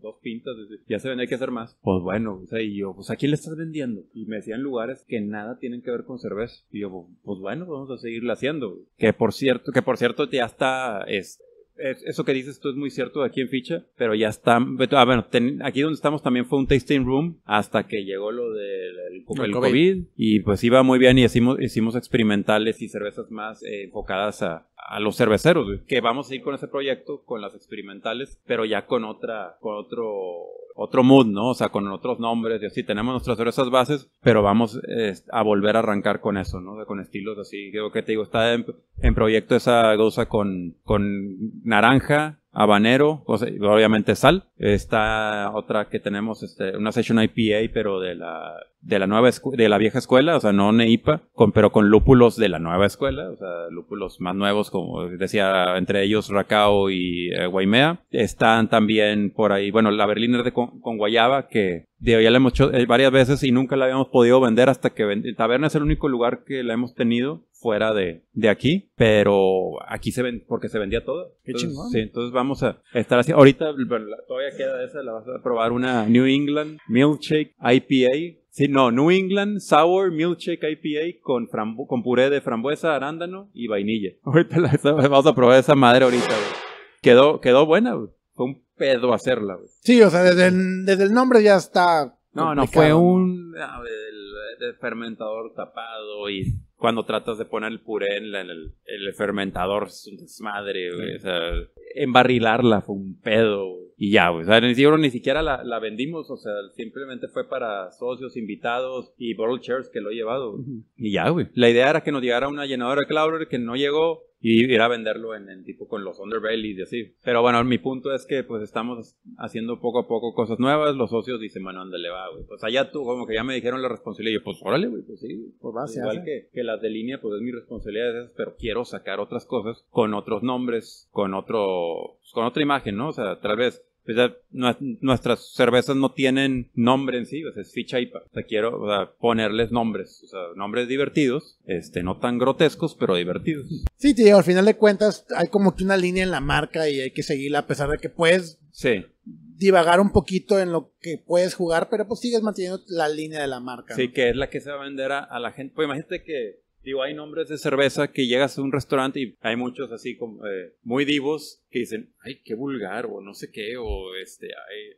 dos pintas, ya ya ven hay que hacer más. Pues bueno, o sea, y yo, pues ¿a quién le estás vendiendo? Y me decían lugares que nada tienen que ver con cerveza. Y yo, pues, pues bueno, vamos a seguirla haciendo. Que por cierto, que por cierto ya está, este, eso que dices tú es muy cierto aquí en Ficha, pero ya está. Ah, bueno, aquí donde estamos también fue un tasting room hasta que llegó lo del COVID. y pues iba muy bien y hicimos, experimentales y cervezas más eh, enfocadas a, a los cerveceros, que vamos a ir con ese proyecto, con las experimentales, pero ya con otra, con otro otro mood, ¿no? O sea, con otros nombres y así. Tenemos nuestras diversas bases, pero vamos a volver a arrancar con eso, ¿no? Con estilos así. Creo que te digo, está en, proyecto esa goza con, con naranja, habanero, obviamente sal. Está otra que tenemos, este, una session IPA, pero de la de la nueva de la vieja escuela, o sea, no Neipa, pero con lúpulos de la nueva escuela, o sea, lúpulos más nuevos, como decía, entre ellos Racao y Guaymea, eh, Están también por ahí, bueno, la Berliner de con, guayaba, que de ya la hemos hecho eh, varias veces y nunca la habíamos podido vender hasta que vend Taberna es el único lugar que la hemos tenido fuera de, aquí, pero aquí se ven porque se vendía todo. entonces, Sí, entonces vamos a estar así. Ahorita todavía queda esa, la vas a probar una New England Milkshake IPA Sí, no, New England Sour Milkshake IPA con, con puré de frambuesa, arándano y vainilla. [laughs] Ahorita vamos a probar esa madre ahorita, Quedó, quedó buena, güey. Fue un pedo hacerla, Sí, o sea, desde el, desde el nombre ya está. No, no, fue un fermentador tapado y cuando tratas de poner el puré en, el, fermentador es un desmadre, O sea, embarrilarla fue un pedo, Y ya, güey. O sea, ni siquiera, ni siquiera la, vendimos, o sea, simplemente fue para socios, invitados y bottle chairs que lo he llevado. Y ya, güey. La idea era que nos llegara una llenadora de que no llegó y ir a venderlo en, el tipo con los underbellies y así. Pero bueno, mi punto es que pues estamos haciendo poco a poco cosas nuevas, los socios dicen, bueno, le va, güey. Pues allá tú, como que ya me dijeron la responsabilidad, y yo, pues órale, güey, pues sí, pues va, Igual que, que, las de línea, pues es mi responsabilidad esas, pero quiero sacar otras cosas con otros nombres, con otro, pues, con otra imagen, ¿no? O sea, tal vez nuestras cervezas no tienen nombre en sí, o sea, es ficha y O sea, quiero ponerles nombres, nombres divertidos, este, no tan grotescos, pero divertidos. Sí, digo, al final de cuentas hay como que una línea en la marca y hay que seguirla a pesar de que puedes divagar un poquito en lo que puedes jugar, pero pues sigues manteniendo la línea de la marca. Sí, que es la que se va a vender a, la gente. Pues imagínate que Digo, hay nombres de cerveza que llegas a un restaurante y hay muchos así como eh, muy divos que dicen, ay, qué vulgar, o no sé qué, o este,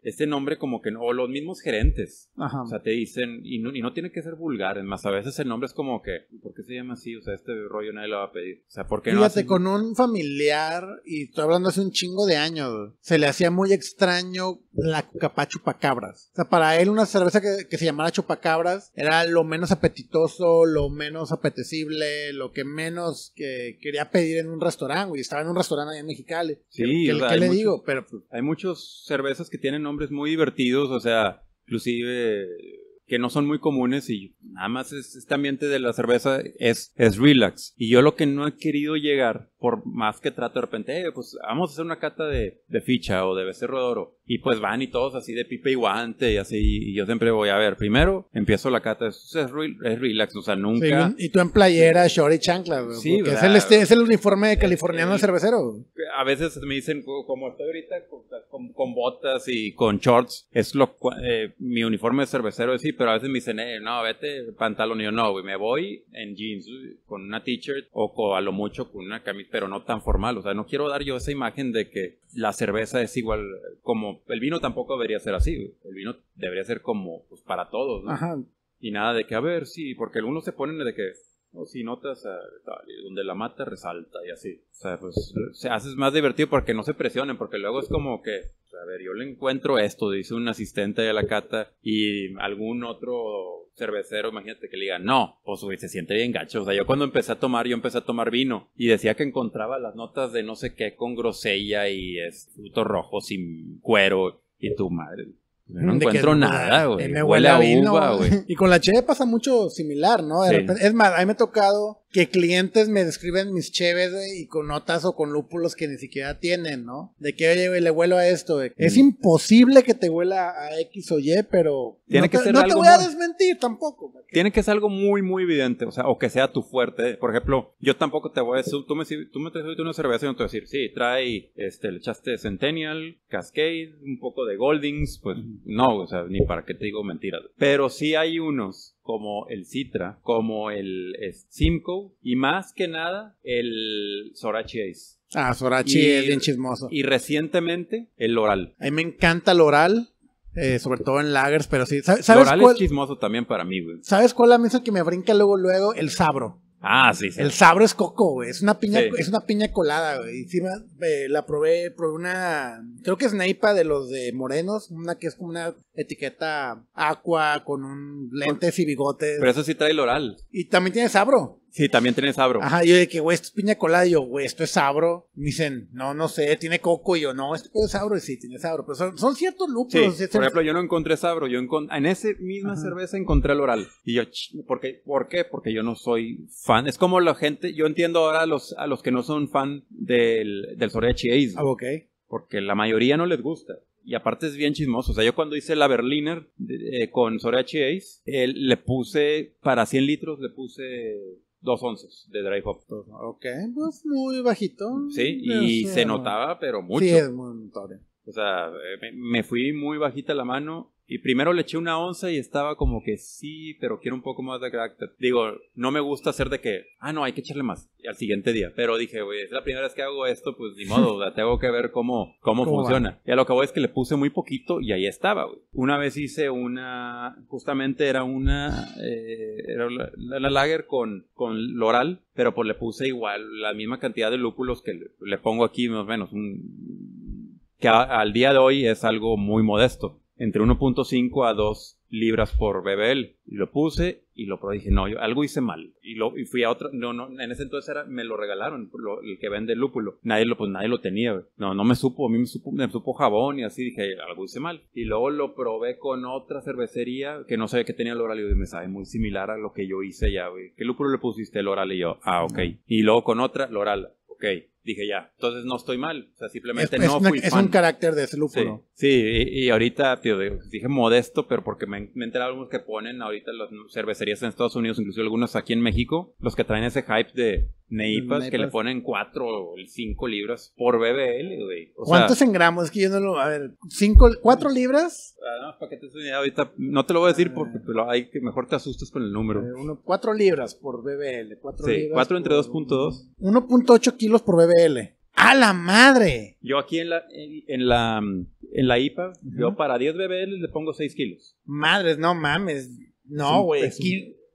este nombre como que no, o los mismos gerentes, o sea, te dicen, y no, y no tiene que ser vulgar, es más, a veces el nombre es como que, ¿por qué se llama así? O sea, este rollo nadie lo va a pedir, o sea, ¿por qué Fíjate, no? Fíjate, con un familiar, y estoy hablando hace un chingo de años, se le hacía muy extraño la capa chupacabras, o sea, para él una cerveza que, se llamara chupacabras era lo menos apetitoso, lo menos apetecible, lo que menos que quería pedir en un restaurante, y estaba en un restaurante allá en Mexicali, Sí, ¿Qué, le digo? Pero, pues, hay muchas cervezas que tienen nombres muy divertidos, o sea, inclusive que no son muy comunes y nada más este ambiente de la cerveza es, es relax. Y yo lo que no he querido llegar por más que trato de repente, eh, pues vamos a hacer una cata de, de ficha o de becerro de oro. Y pues van y todos así de pipe y guante y así. Y yo siempre voy a ver, primero empiezo la cata, es, es, relax, o sea, nunca. y tú en playera, short y chancla, Sí, es el, este, es el uniforme de californiano eh, de cervecero. Eh, a veces me dicen, como estoy ahorita, con, botas y con shorts, es lo mi uniforme de cervecero, sí, pero a veces me dicen, no, vete pantalón. Y yo no, y me voy en jeans, con una t-shirt o a lo mucho con una camisa pero no tan formal. O sea, no quiero dar yo esa imagen de que la cerveza es igual, como el vino tampoco debería ser así. El vino debería ser como pues, para todos. ¿no? Ajá. Y nada de que, a ver, sí, porque algunos se ponen de que, o si notas ah, donde la mata resalta y así. O sea, pues se hace más divertido porque no se presionen, porque luego es como que, a ver, yo le encuentro esto, dice un asistente de la cata y algún otro cervecero, imagínate que le digan, no, pues se siente bien gacho. O sea, yo cuando empecé a tomar, yo empecé a tomar vino y decía que encontraba las notas de no sé qué con grosella y frutos rojos sin cuero y tu madre. No mm, encuentro nada, güey. huele, a, uva, [laughs] Y con la che pasa mucho similar, ¿no? es más, a mí me ha tocado que clientes me describen mis cheves y con notas o con lúpulos que ni siquiera tienen, ¿no? De que, oye, le huelo a esto. es mm. imposible que te huela a X o Y, pero Tiene no, que te, ser voy a desmentir tampoco. Tiene que ser algo muy, muy evidente, o sea, o que sea tu fuerte. Por ejemplo, yo tampoco te voy a decir, tú me, tú me una cerveza y no te voy a decir, sí, trae, este, le echaste Centennial, Cascade, un poco de Goldings, pues no, o sea, ni para qué te digo mentiras. Pero sí hay unos como el Citra, como el Simcoe y más que nada el Sorachi Ace. Ah, Sorachi es bien chismoso. Y recientemente el Loral A mí me encanta el Oral. Eh, sobre todo en lagers, pero sí. ¿Sabes Loral es chismoso también para mí, güey. ¿Sabes cuál es la mesa que me brinca luego, luego? El sabro. Ah, sí, El sabro es coco, güey. Es una piña, es una piña colada, güey. Encima la probé, probé una, creo que es neipa de los de morenos, una que es como una etiqueta aqua con un lentes y bigotes. Pero eso sí trae el oral. Y también tiene sabro. Sí, también tiene sabro. Ajá, yo de que, güey, esto es piña colada. Y yo, güey, esto es sabro. Me dicen, no, no sé, tiene coco. Y yo, no, esto es sabro. Y sí, tiene sabro. Pero son, ciertos lúpulos. por ejemplo, yo no encontré sabro. Yo encont en esa misma cerveza encontré el oral. Y yo, ¿por qué? ¿por qué? Porque yo no soy fan. Es como la gente, yo entiendo ahora a los, a los que no son fan del, del Soria Ah, ok. Porque la mayoría no les gusta y aparte es bien chismoso. O sea, yo cuando hice la Berliner eh, con Soria él eh, le puse, para 100 litros, le puse dos onzas de drive hop. Ok, pues muy bajito. Sí, y se notaba, pero mucho. Sí, es muy notorio. O sea, eh, me fui muy bajita la mano y primero le eché una onza y estaba como que sí, pero quiero un poco más de carácter. Digo, no me gusta hacer de que, ah, no, hay que echarle más. al siguiente día. Pero dije, güey, es la primera vez que hago esto, pues ni modo, o tengo que ver cómo, cómo, funciona. Y a lo que voy es que le puse muy poquito y ahí estaba, güey. Una vez hice una, justamente era una, eh, era la, lager con, con Loral, pero pues le puse igual la misma cantidad de lúpulos que le, pongo aquí, más o menos, que al día de hoy es algo muy modesto entre 1.5 a 2 libras por bebel. Y lo puse y lo probé. Dije, no, yo algo hice mal. Y, lo, y fui a otra. No, no, en ese entonces era, me lo regalaron, el que vende el lúpulo. Nadie lo, pues nadie lo tenía. No, no me supo. A mí me supo, jabón y así. Dije, algo hice mal. Y luego lo probé con otra cervecería que no sabía que tenía el oral. Y me sabe muy similar a lo que yo hice ya, güey. ¿Qué lúpulo le pusiste el oral? Y yo, ah, ok. Y luego con otra, el oral. Ok, dije ya, entonces no estoy mal, o sea, simplemente no fui un carácter de ese Sí, y, ahorita, tío, dije modesto, pero porque me, me algunos que ponen ahorita las cervecerías en Estados Unidos, incluso algunos aquí en México, los que traen ese hype de neipas, que le ponen 4 o 5 libras por BBL, güey. ¿Cuántos en gramos? Es que yo no lo... A ver, cinco, ¿4 libras? Ah, no, para te ahorita, no te lo voy a decir ah. porque pues, hay que mejor te asustas con el número. 4 eh, libras por BBL, 4 4 entre 2.2. 1.8 kilos por BBL. ¡A la madre! Yo aquí en la, en, la, en la IPA, yo para 10 BBL le pongo 6 kilos. Madres, no mames. No, güey.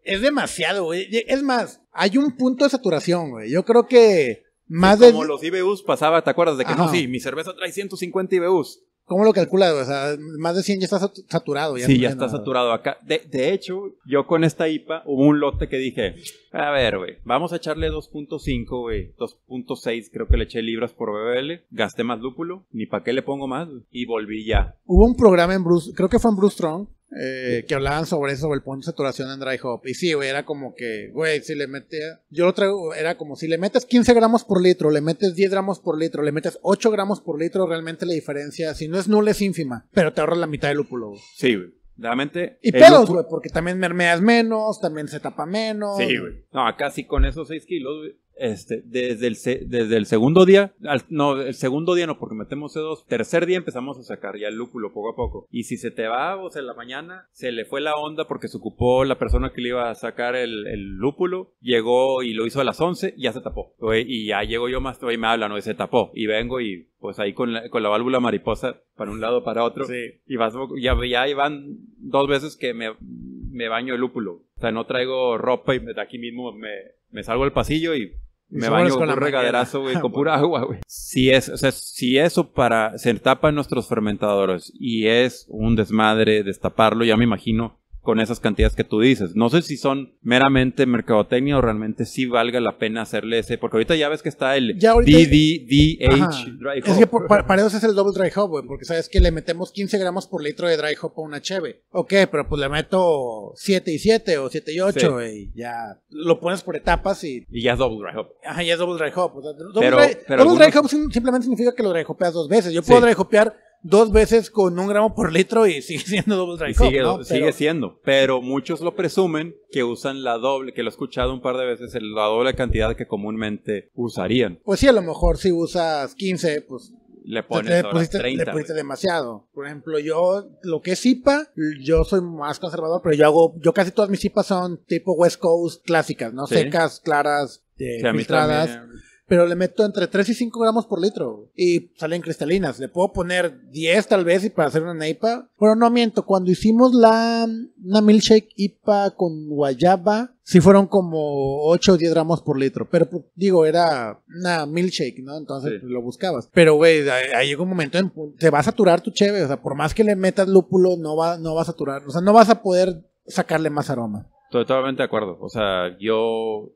Es, demasiado, güey. Es más, hay un punto de saturación, güey. Yo creo que más de... Como los IBUs pasaba, ¿te acuerdas? De que no, sí, mi cerveza trae 150 IBUs. ¿Cómo lo calculas? O sea, más de 100 ya está saturado. Ya sí, ya está saturado acá. De, hecho, yo con esta IPA hubo un lote que dije, a ver, güey, vamos a echarle 2.5, güey, 2.6, creo que le eché libras por BBL, gasté más lúpulo, ni para qué le pongo más, y volví ya. Hubo un programa en Bruce, creo que fue en Bruce Strong, eh, que hablaban sobre eso, sobre el punto de saturación en dry hop. Y sí, güey, era como que, güey, si le metía, yo lo traigo, era como si le metes 15 gramos por litro, le metes 10 gramos por litro, le metes 8 gramos por litro, realmente la diferencia, si no es nula, es ínfima, pero te ahorras la mitad del lúpulo. Sí, güey. Realmente. Y pelos, porque también mermeas menos, también se tapa menos. Sí, güey. No, acá sí con esos 6 kilos, güey este, desde, el, desde el segundo día, no, el segundo día no, porque metemos C2, tercer día empezamos a sacar ya el lúpulo poco a poco. Y si se te va, o sea, en la mañana, se le fue la onda porque se ocupó la persona que le iba a sacar el, lúpulo, llegó y lo hizo a las 11, y ya se tapó. Y ya llego yo más, y me hablan, ¿no? Y se tapó. Y vengo y pues ahí con la, con la válvula mariposa para un lado, para otro. Y vas, ya, ya van dos veces que me, me baño el lúpulo. O sea, no traigo ropa y de aquí mismo me, me salgo al pasillo y me baño con, regaderazo, güey, con [laughs] pura agua, güey. Si es, o sea, si eso para se tapa en nuestros fermentadores y es un desmadre destaparlo, ya me imagino con esas cantidades que tú dices. No sé si son meramente mercadotecnia o realmente sí valga la pena hacerle ese, porque ahorita ya ves que está el DDDH Dry Hop. Es que para, eso es el Double Dry Hop, porque sabes que le metemos 15 gramos por litro de Dry Hop a una cheve. Ok, pero pues le meto 7 y 7 o 7 y 8, y ya lo pones por etapas y... Y ya es Double Dry Hop. Ajá, ya es Double Dry Hop. double pero, dry, double dry Hop simplemente significa que lo dry hopeas dos veces. Yo puedo dry hopear dos veces con un gramo por litro y sigue siendo double dry sigue, sigue siendo, pero muchos lo presumen que usan la doble, que lo he escuchado un par de veces, la doble cantidad que comúnmente usarían. Pues sí, a lo mejor si usas 15, pues le pues, pones 30, le pusiste demasiado. Por ejemplo, yo lo que es Zipa, yo soy más conservador, pero yo hago, yo casi todas mis sipas son tipo West Coast clásicas, ¿no? Secas, claras, eh, filtradas pero le meto entre 3 y 5 gramos por litro y salen cristalinas. Le puedo poner 10 tal vez y para hacer una IPA Pero no miento, cuando hicimos la una milkshake IPA con guayaba, sí fueron como 8 o 10 gramos por litro, pero pues, digo, era una milkshake, ¿no? Entonces pues, lo buscabas. Pero güey, ahí llega un momento en Te va a saturar tu cheve, o sea, por más que le metas lúpulo no va no va a saturar, o sea, no vas a poder sacarle más aroma. Totalmente de acuerdo. O sea, yo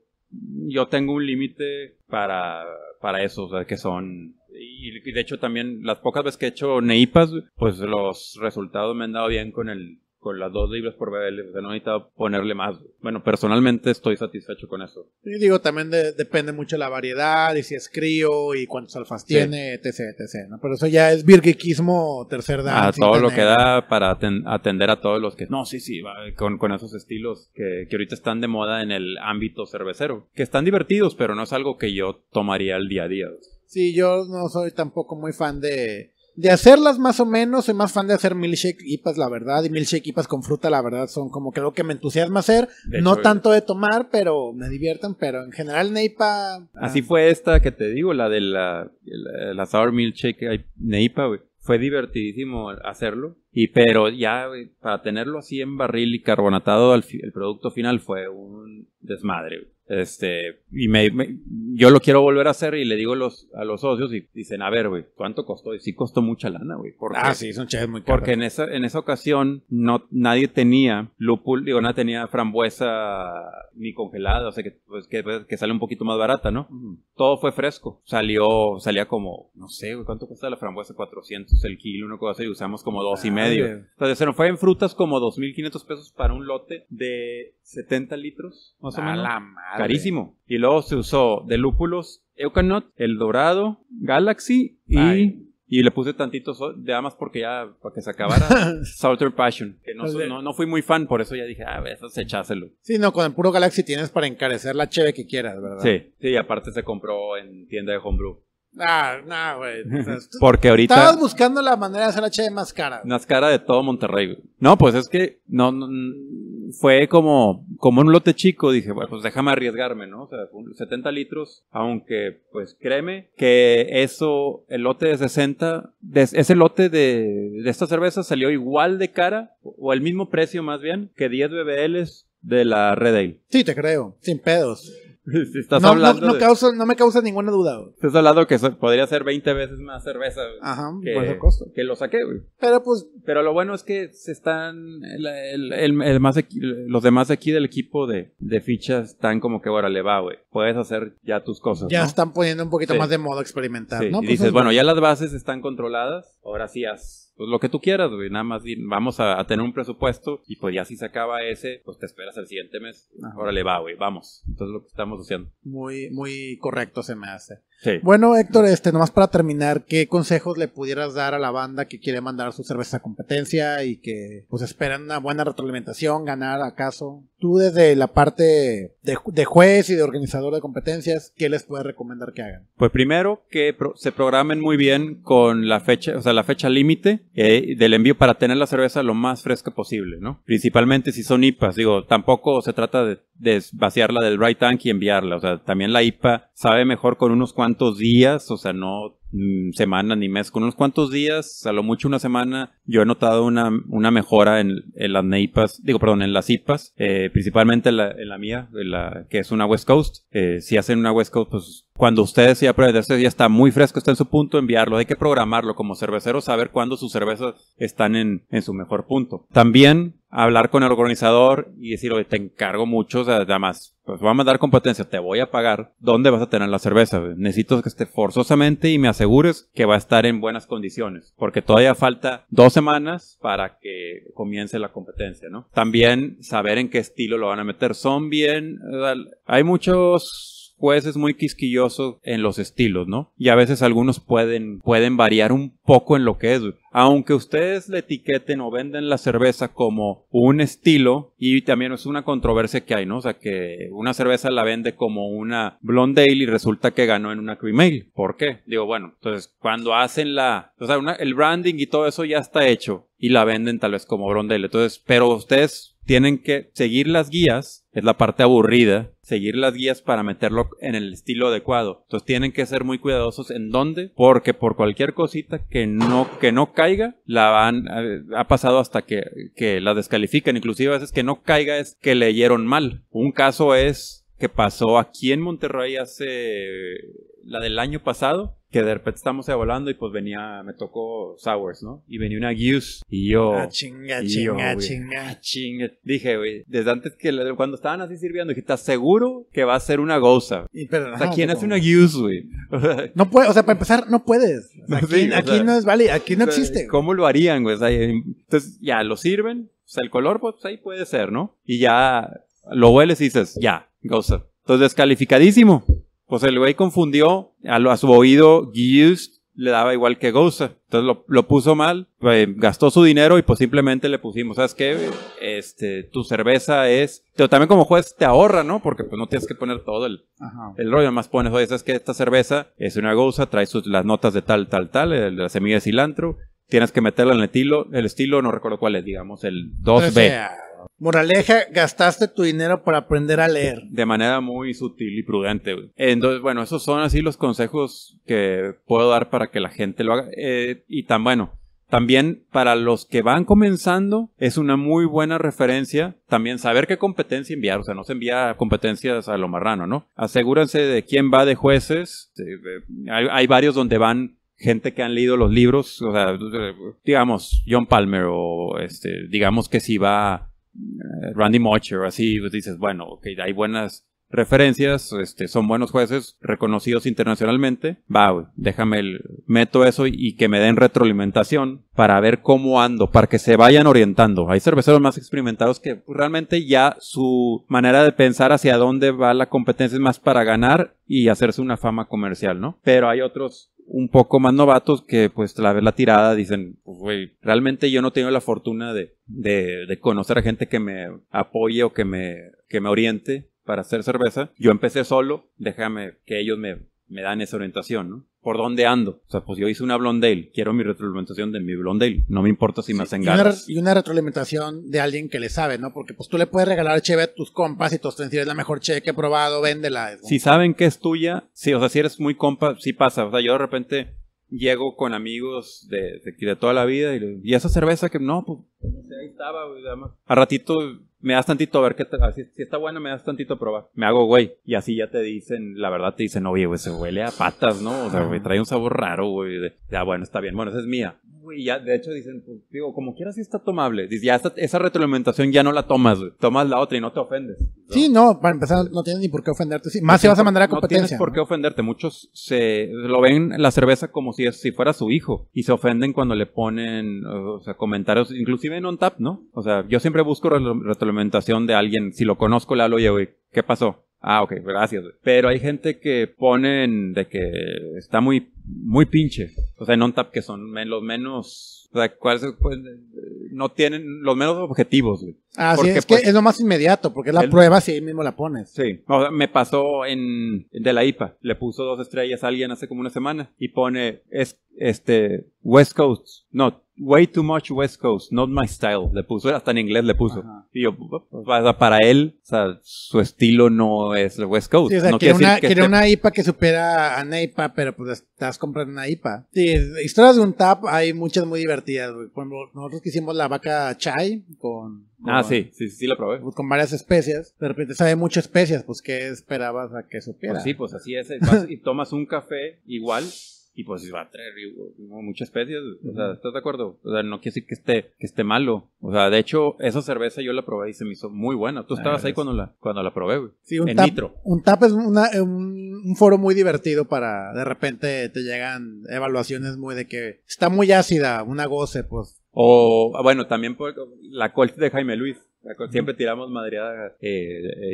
yo tengo un límite para, para eso, o sea, que son... Y de hecho también las pocas veces que he hecho neipas, pues los resultados me han dado bien con el con las dos libras por bebé, o sea, no ponerle más. Bueno, personalmente estoy satisfecho con eso. Y digo, también depende mucho de la variedad, y si es crío, y cuántos alfas tiene, etc, Pero eso ya es virguiquismo tercer dan. A ah, todo lo que da para atender a todos los que... No, sí, sí, con, con esos estilos que, que, ahorita están de moda en el ámbito cervecero. Que están divertidos, pero no es algo que yo tomaría el día a día. Sí, yo no soy tampoco muy fan de de hacerlas más o menos, soy más fan de hacer milkshake IPAs, la verdad, y milkshake IPAs con fruta, la verdad, son como que lo que me entusiasma hacer. no tanto de tomar, pero me divierten, pero en general Neipa... Ah. Así fue esta que te digo, la de la, la, Sour Milkshake Neipa, Fue divertidísimo hacerlo, y pero ya para tenerlo así en barril y carbonatado el producto final fue un desmadre. Este, y me, yo lo quiero volver a hacer y le digo los, a los socios y dicen, a ver, güey, ¿cuánto costó? Y sí costó mucha lana, güey. Ah, sí, son muy caros. Porque en esa, en esa ocasión no, nadie tenía lúpul, digo, nadie tenía frambuesa ni congelada, o sea, que, pues, pues, que, sale un poquito más barata, ¿no? Todo fue fresco. Salió, salía como, no sé, güey, ¿cuánto cuesta la frambuesa? 400 el kilo, una cosa y usamos como dos y medio. Entonces se nos fue en frutas como 2.500 pesos para un lote de 70 litros, más o La Carísimo. Y luego se usó de lúpulos, Eucanot, El Dorado, Galaxy y... Y le puse tantitos de amas porque ya, para que se acabara [laughs] Salter Passion. Que pues no, no, fui muy fan, por eso ya dije, a ah, eso se echáselo. Sí, no, con el puro Galaxy tienes para encarecer la cheve que quieras, ¿verdad? Sí, sí, aparte se compró en tienda de homebrew. Ah, no, güey. [laughs] Porque ahorita. Estabas buscando la manera de hacer la más cara. Más cara de todo Monterrey, No, pues es que no, fue como, como un lote chico. Dije, bueno, pues déjame arriesgarme, ¿no? O sea, 70 litros. Aunque, pues créeme que eso, el lote de 60, ese lote de, de esta cerveza salió igual de cara, o el mismo precio más bien, que 10 BBLs de la Red Ale. Sí, te creo, sin pedos. [laughs] Estás no, hablando no, me causa ninguna duda, güey. Estás hablando que podría ser 20 veces más cerveza, que, Que lo saqué, güey. Pero pues. Pero lo bueno es que se están. los demás aquí del equipo de, fichas están como que, ahora le va, güey. Puedes hacer ya tus cosas. Ya están poniendo un poquito más de modo experimentar. ¿no? Y pues dices, bueno, ya las bases están controladas ahora sí haz pues, lo que tú quieras, güey. Nada más vamos a, tener un presupuesto y pues ya si se acaba ese, pues te esperas el siguiente mes. ahora le va, güey, vamos. Entonces lo que estamos haciendo. Muy, muy correcto se me hace. Bueno, Héctor, este, nomás para terminar, ¿qué consejos le pudieras dar a la banda que quiere mandar su cerveza a competencia y que pues esperan una buena retroalimentación, ganar acaso? Tú desde la parte de, juez y de organizador de competencias, ¿qué les puedes recomendar que hagan? Pues primero que se programen muy bien con la fecha, o sea, la fecha límite eh, del envío para tener la cerveza lo más fresca posible, ¿no? Principalmente si son IPAs, digo, tampoco se trata de, de vaciarla del right tank y enviarla, o sea, también la IPA sabe mejor con unos cuantos cuántos días, o sea, no Mm, semana ni mes, con unos cuantos días, a lo mucho una semana, yo he notado una, una mejora en, en las neipas, digo, perdón, en las IPAs, eh, principalmente en la, en la mía, la, que es una West Coast. Eh, si hacen una West Coast, pues cuando ustedes ya, ya este está muy fresco, está en su punto, enviarlo. Hay que programarlo como cervecero, saber cuándo sus cervezas están en, en su mejor punto. También hablar con el organizador y decir, te encargo mucho, o sea, además, pues vamos a mandar competencia, te voy a pagar. ¿Dónde vas a tener la cerveza? Necesito que esté forzosamente y me hace Segures que va a estar en buenas condiciones, porque todavía falta dos semanas para que comience la competencia, ¿no? También saber en qué estilo lo van a meter. Son bien, hay muchos pues es muy quisquilloso en los estilos, ¿no? Y a veces algunos pueden, pueden variar un poco en lo que es. Aunque ustedes le etiqueten o venden la cerveza como un estilo, y también es una controversia que hay, ¿no? O sea, que una cerveza la vende como una blonde ale y resulta que ganó en una cream ale. ¿Por qué? Digo, bueno, entonces cuando hacen la... O sea, el branding y todo eso ya está hecho y la venden tal vez como blonde ale. Entonces, pero ustedes tienen que seguir las guías, es la parte aburrida seguir las guías para meterlo en el estilo adecuado. Entonces tienen que ser muy cuidadosos en dónde, porque por cualquier cosita que no, que no caiga, la van, eh, ha pasado hasta que, que la descalifican. Inclusive a veces que no caiga es que leyeron mal. Un caso es que pasó aquí en Monterrey hace la del año pasado, que de repente estamos volando y pues venía, me tocó Sours, ¿no? Y venía una Gius ah, y yo... chinga, y chinga, yo, ah, chinga. Dije, güey, desde antes que cuando estaban así sirviendo, dije, ¿estás seguro que va a ser una goza? Y, ¿quién hace una Gius, güey? no puede, o sea, para empezar, no puedes. [laughs] aquí, no es vale aquí no existe. ¿Cómo lo harían, güey? Eh, entonces ya lo sirven, o sea, el color, pues ahí puede ser, ¿no? Y ya lo hueles y dices, ya, Gosa. Entonces, descalificadísimo. Pues el güey confundió a, su oído le daba igual que Gosa. Entonces lo, puso mal, eh, gastó su dinero y pues simplemente le pusimos, ¿sabes qué? Este, tu cerveza es... Pero también como juez te ahorra, ¿no? Porque pues no tienes que poner todo el, el rollo, más pones, oye, ¿sabes qué? Esta cerveza es una Gosa, trae sus, las notas de tal, tal, tal, la semilla de cilantro, tienes que meterla en el estilo, el estilo, no recuerdo cuál es, digamos, el 2B. Moraleja, gastaste tu dinero para aprender a leer. De manera muy sutil y prudente, Entonces, bueno, esos son así los consejos que puedo dar para que la gente lo haga. Eh, y tan bueno. También para los que van comenzando es una muy buena referencia también saber qué competencia enviar, o sea, no se envía competencias a lo marrano, ¿no? Asegúrense de quién va de jueces, hay, varios donde van gente que han leído los libros, o sea, digamos John Palmer o este, digamos que si va eh, Randy Mocher así, pues dices, bueno, ok, hay buenas referencias, este, son buenos jueces, reconocidos internacionalmente. Va, déjame, el, meto eso y, que me den retroalimentación para ver cómo ando, para que se vayan orientando. Hay cerveceros más experimentados que realmente ya su manera de pensar hacia dónde va la competencia es más para ganar y hacerse una fama comercial, ¿no? Pero hay otros un poco más novatos que pues la vez la tirada dicen, pues, realmente yo no tengo la fortuna de, conocer a gente que me apoye o que me, que me oriente para hacer cerveza. Yo empecé solo, déjame que ellos me, me dan esa orientación, ¿no? ¿Por dónde ando? O sea, pues yo hice una Blondale. quiero mi retroalimentación de mi Blondale. no me importa si me hacen ganas. Y una retroalimentación de alguien que le sabe, ¿no? Porque pues tú le puedes regalar cheve a tus compas y tus te es la mejor cheve que he probado, véndela. Si saben que es tuya, sí, o sea, si eres muy compa, sí pasa. O sea, yo de repente llego con amigos de, de, toda la vida y, esa cerveza que no, pues ahí estaba, a ratito me das tantito a ver qué tal, si, está bueno me das tantito a probar. Me hago güey. Y así ya te dicen, la verdad te dicen, oye, güey, se huele a patas, ¿no? O sea, trae un sabor raro, güey. Ya, bueno, está bien, bueno, esa es mía. y ya, de hecho dicen, pues, digo, como quieras sí está tomable. Dice, ya esa retroalimentación ya no la tomas, Tomas la otra y no te ofendes. Sí, no, para empezar, no tienes ni por qué ofenderte. más si vas a mandar a competencia. No tienes por qué ofenderte. Muchos se lo ven la cerveza como si, si fuera su hijo y se ofenden cuando le ponen, comentarios, inclusive en on tap, ¿no? O sea, yo siempre busco retroalimentación de alguien. Si lo conozco, la lo oye, güey, ¿qué pasó? Ah, ok, gracias. Pero hay gente que ponen de que está muy, muy pinche. O sea, en tap que son los menos, o sea, cuáles pues, eh, no tienen los menos objetivos, Ah, sí, es que pues, es lo más inmediato, porque es la prueba si ahí mismo la pones. Sí, me pasó en, de la IPA, le puso dos estrellas a alguien hace como una semana y pone, es, este, West Coast, no, way too much West Coast, not my style, le puso, hasta en inglés le puso. Y yo, pues, para él, sea, su estilo no es el West Coast. Sí, una, IPA que supera a una pero pues estás comprando una IPA. Sí, historias de un tap hay muchas muy divertidas, nosotros quisimos la vaca chai con... ah, sí, sí, sí, la probé. con varias especias. De repente sabe muchas especias, pues ¿qué esperabas a que supiera? Pues sí, pues así es. y tomas un café igual y pues va a traer muchas especies. ¿estás de acuerdo? O sea, no quiere decir que esté, que esté malo. O sea, de hecho, esa cerveza yo la probé y se me hizo muy buena. Tú ah, estabas ahí cuando la, cuando la probé, güey. Sí, un en tap, Un tap es eh, un, foro muy divertido para de repente te llegan evaluaciones muy de que está muy ácida, una goce, pues. O, bueno, también por, la Colt de Jaime Luis. Siempre tiramos madreada eh,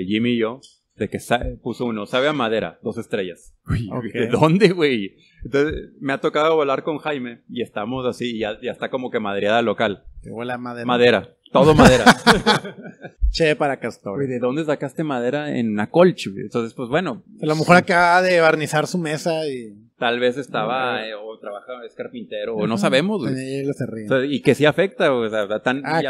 eh, Jimmy y yo de que puso uno, sabe a madera, dos estrellas. [laughs] ¿de dónde, güey? Entonces me ha tocado volar con Jaime y estamos así, ya, ya está como que madreada local. Te a madera. Madera, todo madera. [laughs] [laughs] che, para Castor. ¿de dónde sacaste madera en Acolch? Entonces, pues bueno. A lo mejor acaba de barnizar su mesa y... Tal vez estaba eh, o trabajaba, es carpintero, o no sabemos, y que sí afecta, O sea, tan, ah,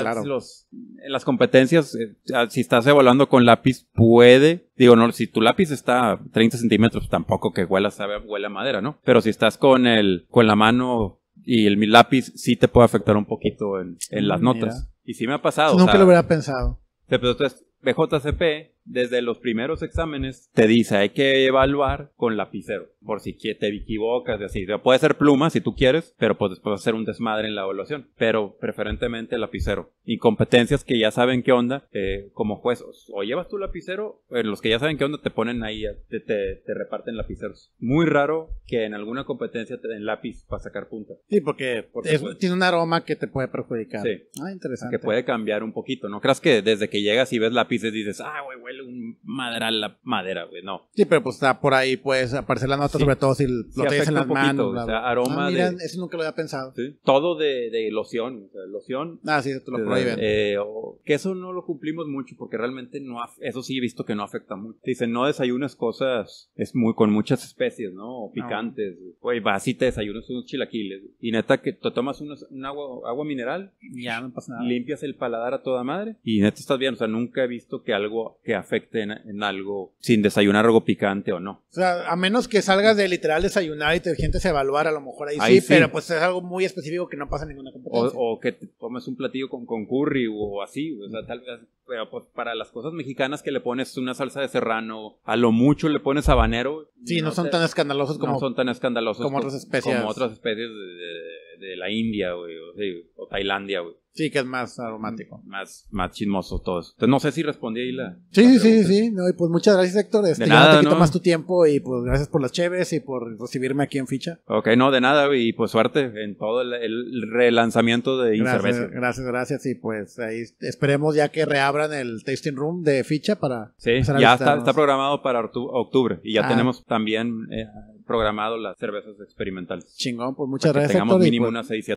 las competencias, eh, si estás evaluando con lápiz, puede. Digo, no, si tu lápiz está 30 centímetros, tampoco que huela, sabe, huele a madera, ¿no? Pero si estás con el, con la mano y el lápiz, sí te puede afectar un poquito en, en las mm, notas. Y sí me ha pasado. Nunca lo hubiera pensado. Entonces, BJCP desde los primeros exámenes te dice hay que evaluar con lapicero por si te equivocas y así puede ser pluma si tú quieres pero pues después hacer un desmadre en la evaluación pero preferentemente lapicero y competencias que ya saben qué onda eh, como jueces. o llevas tu lapicero en eh, los que ya saben qué onda te ponen ahí te, reparten lapiceros muy raro que en alguna competencia te den lápiz para sacar punta sí porque, porque tiene un aroma que te puede perjudicar sí. ah interesante que puede cambiar un poquito no creas que desde que llegas y ves lápices dices ah güey un madera la madera, güey, no. Sí, pero pues está por ahí, pues aparece la nota, sobre todo si lo tienes en las manos. O sea, ah, aroma ah, de... eso nunca lo había pensado. Todo de, loción, o sea, loción. Ah, sí, te lo eh, prohíben. Eh, que eso no lo cumplimos mucho porque realmente no, eso sí he visto que no afecta mucho. dicen, no desayunas cosas es muy con muchas especies, ¿no? O ah. picantes. Güey, vas y te desayunas unos chilaquiles. Y neta que te tomas unos, un agua, agua mineral. Ya no pasa nada. Limpias el paladar a toda madre. Y neta estás bien. O sea, nunca he visto que algo que afecte en, algo sin desayunar algo picante o no. O sea, a menos que salgas de literal desayunar y te sientes evaluar, a lo mejor ahí, sí, pero pues es algo muy específico que no pasa en ninguna competencia. O, que te tomes un platillo con, con curry o así, o sea, tal vez, pero pues, para las cosas mexicanas que le pones una salsa de serrano, a lo mucho le pones habanero. Sí, no, son tan escandalosos como... No son tan escandalosos como, otras especies. Como otras especies de, de, la India, o, o Tailandia, güey. Sí, que es más aromático. Mm, más, más chismoso todo eso. Entonces, no sé si respondí ahí la. Sí, sí, sí, sí. No, pues muchas gracias, Héctor. Este, de nada, te tu tiempo y pues gracias por las chéves y por recibirme aquí en ficha. Ok, no, de nada, y pues suerte en todo el, relanzamiento de Incervecio. Gracias, gracias, Y pues ahí esperemos ya que reabran el tasting room de ficha para. Sí, ya está, programado para octubre y ya ah. tenemos también. Eh, programado las cervezas experimentales. Chingón, pues muchas gracias. Que tengamos mínimo pues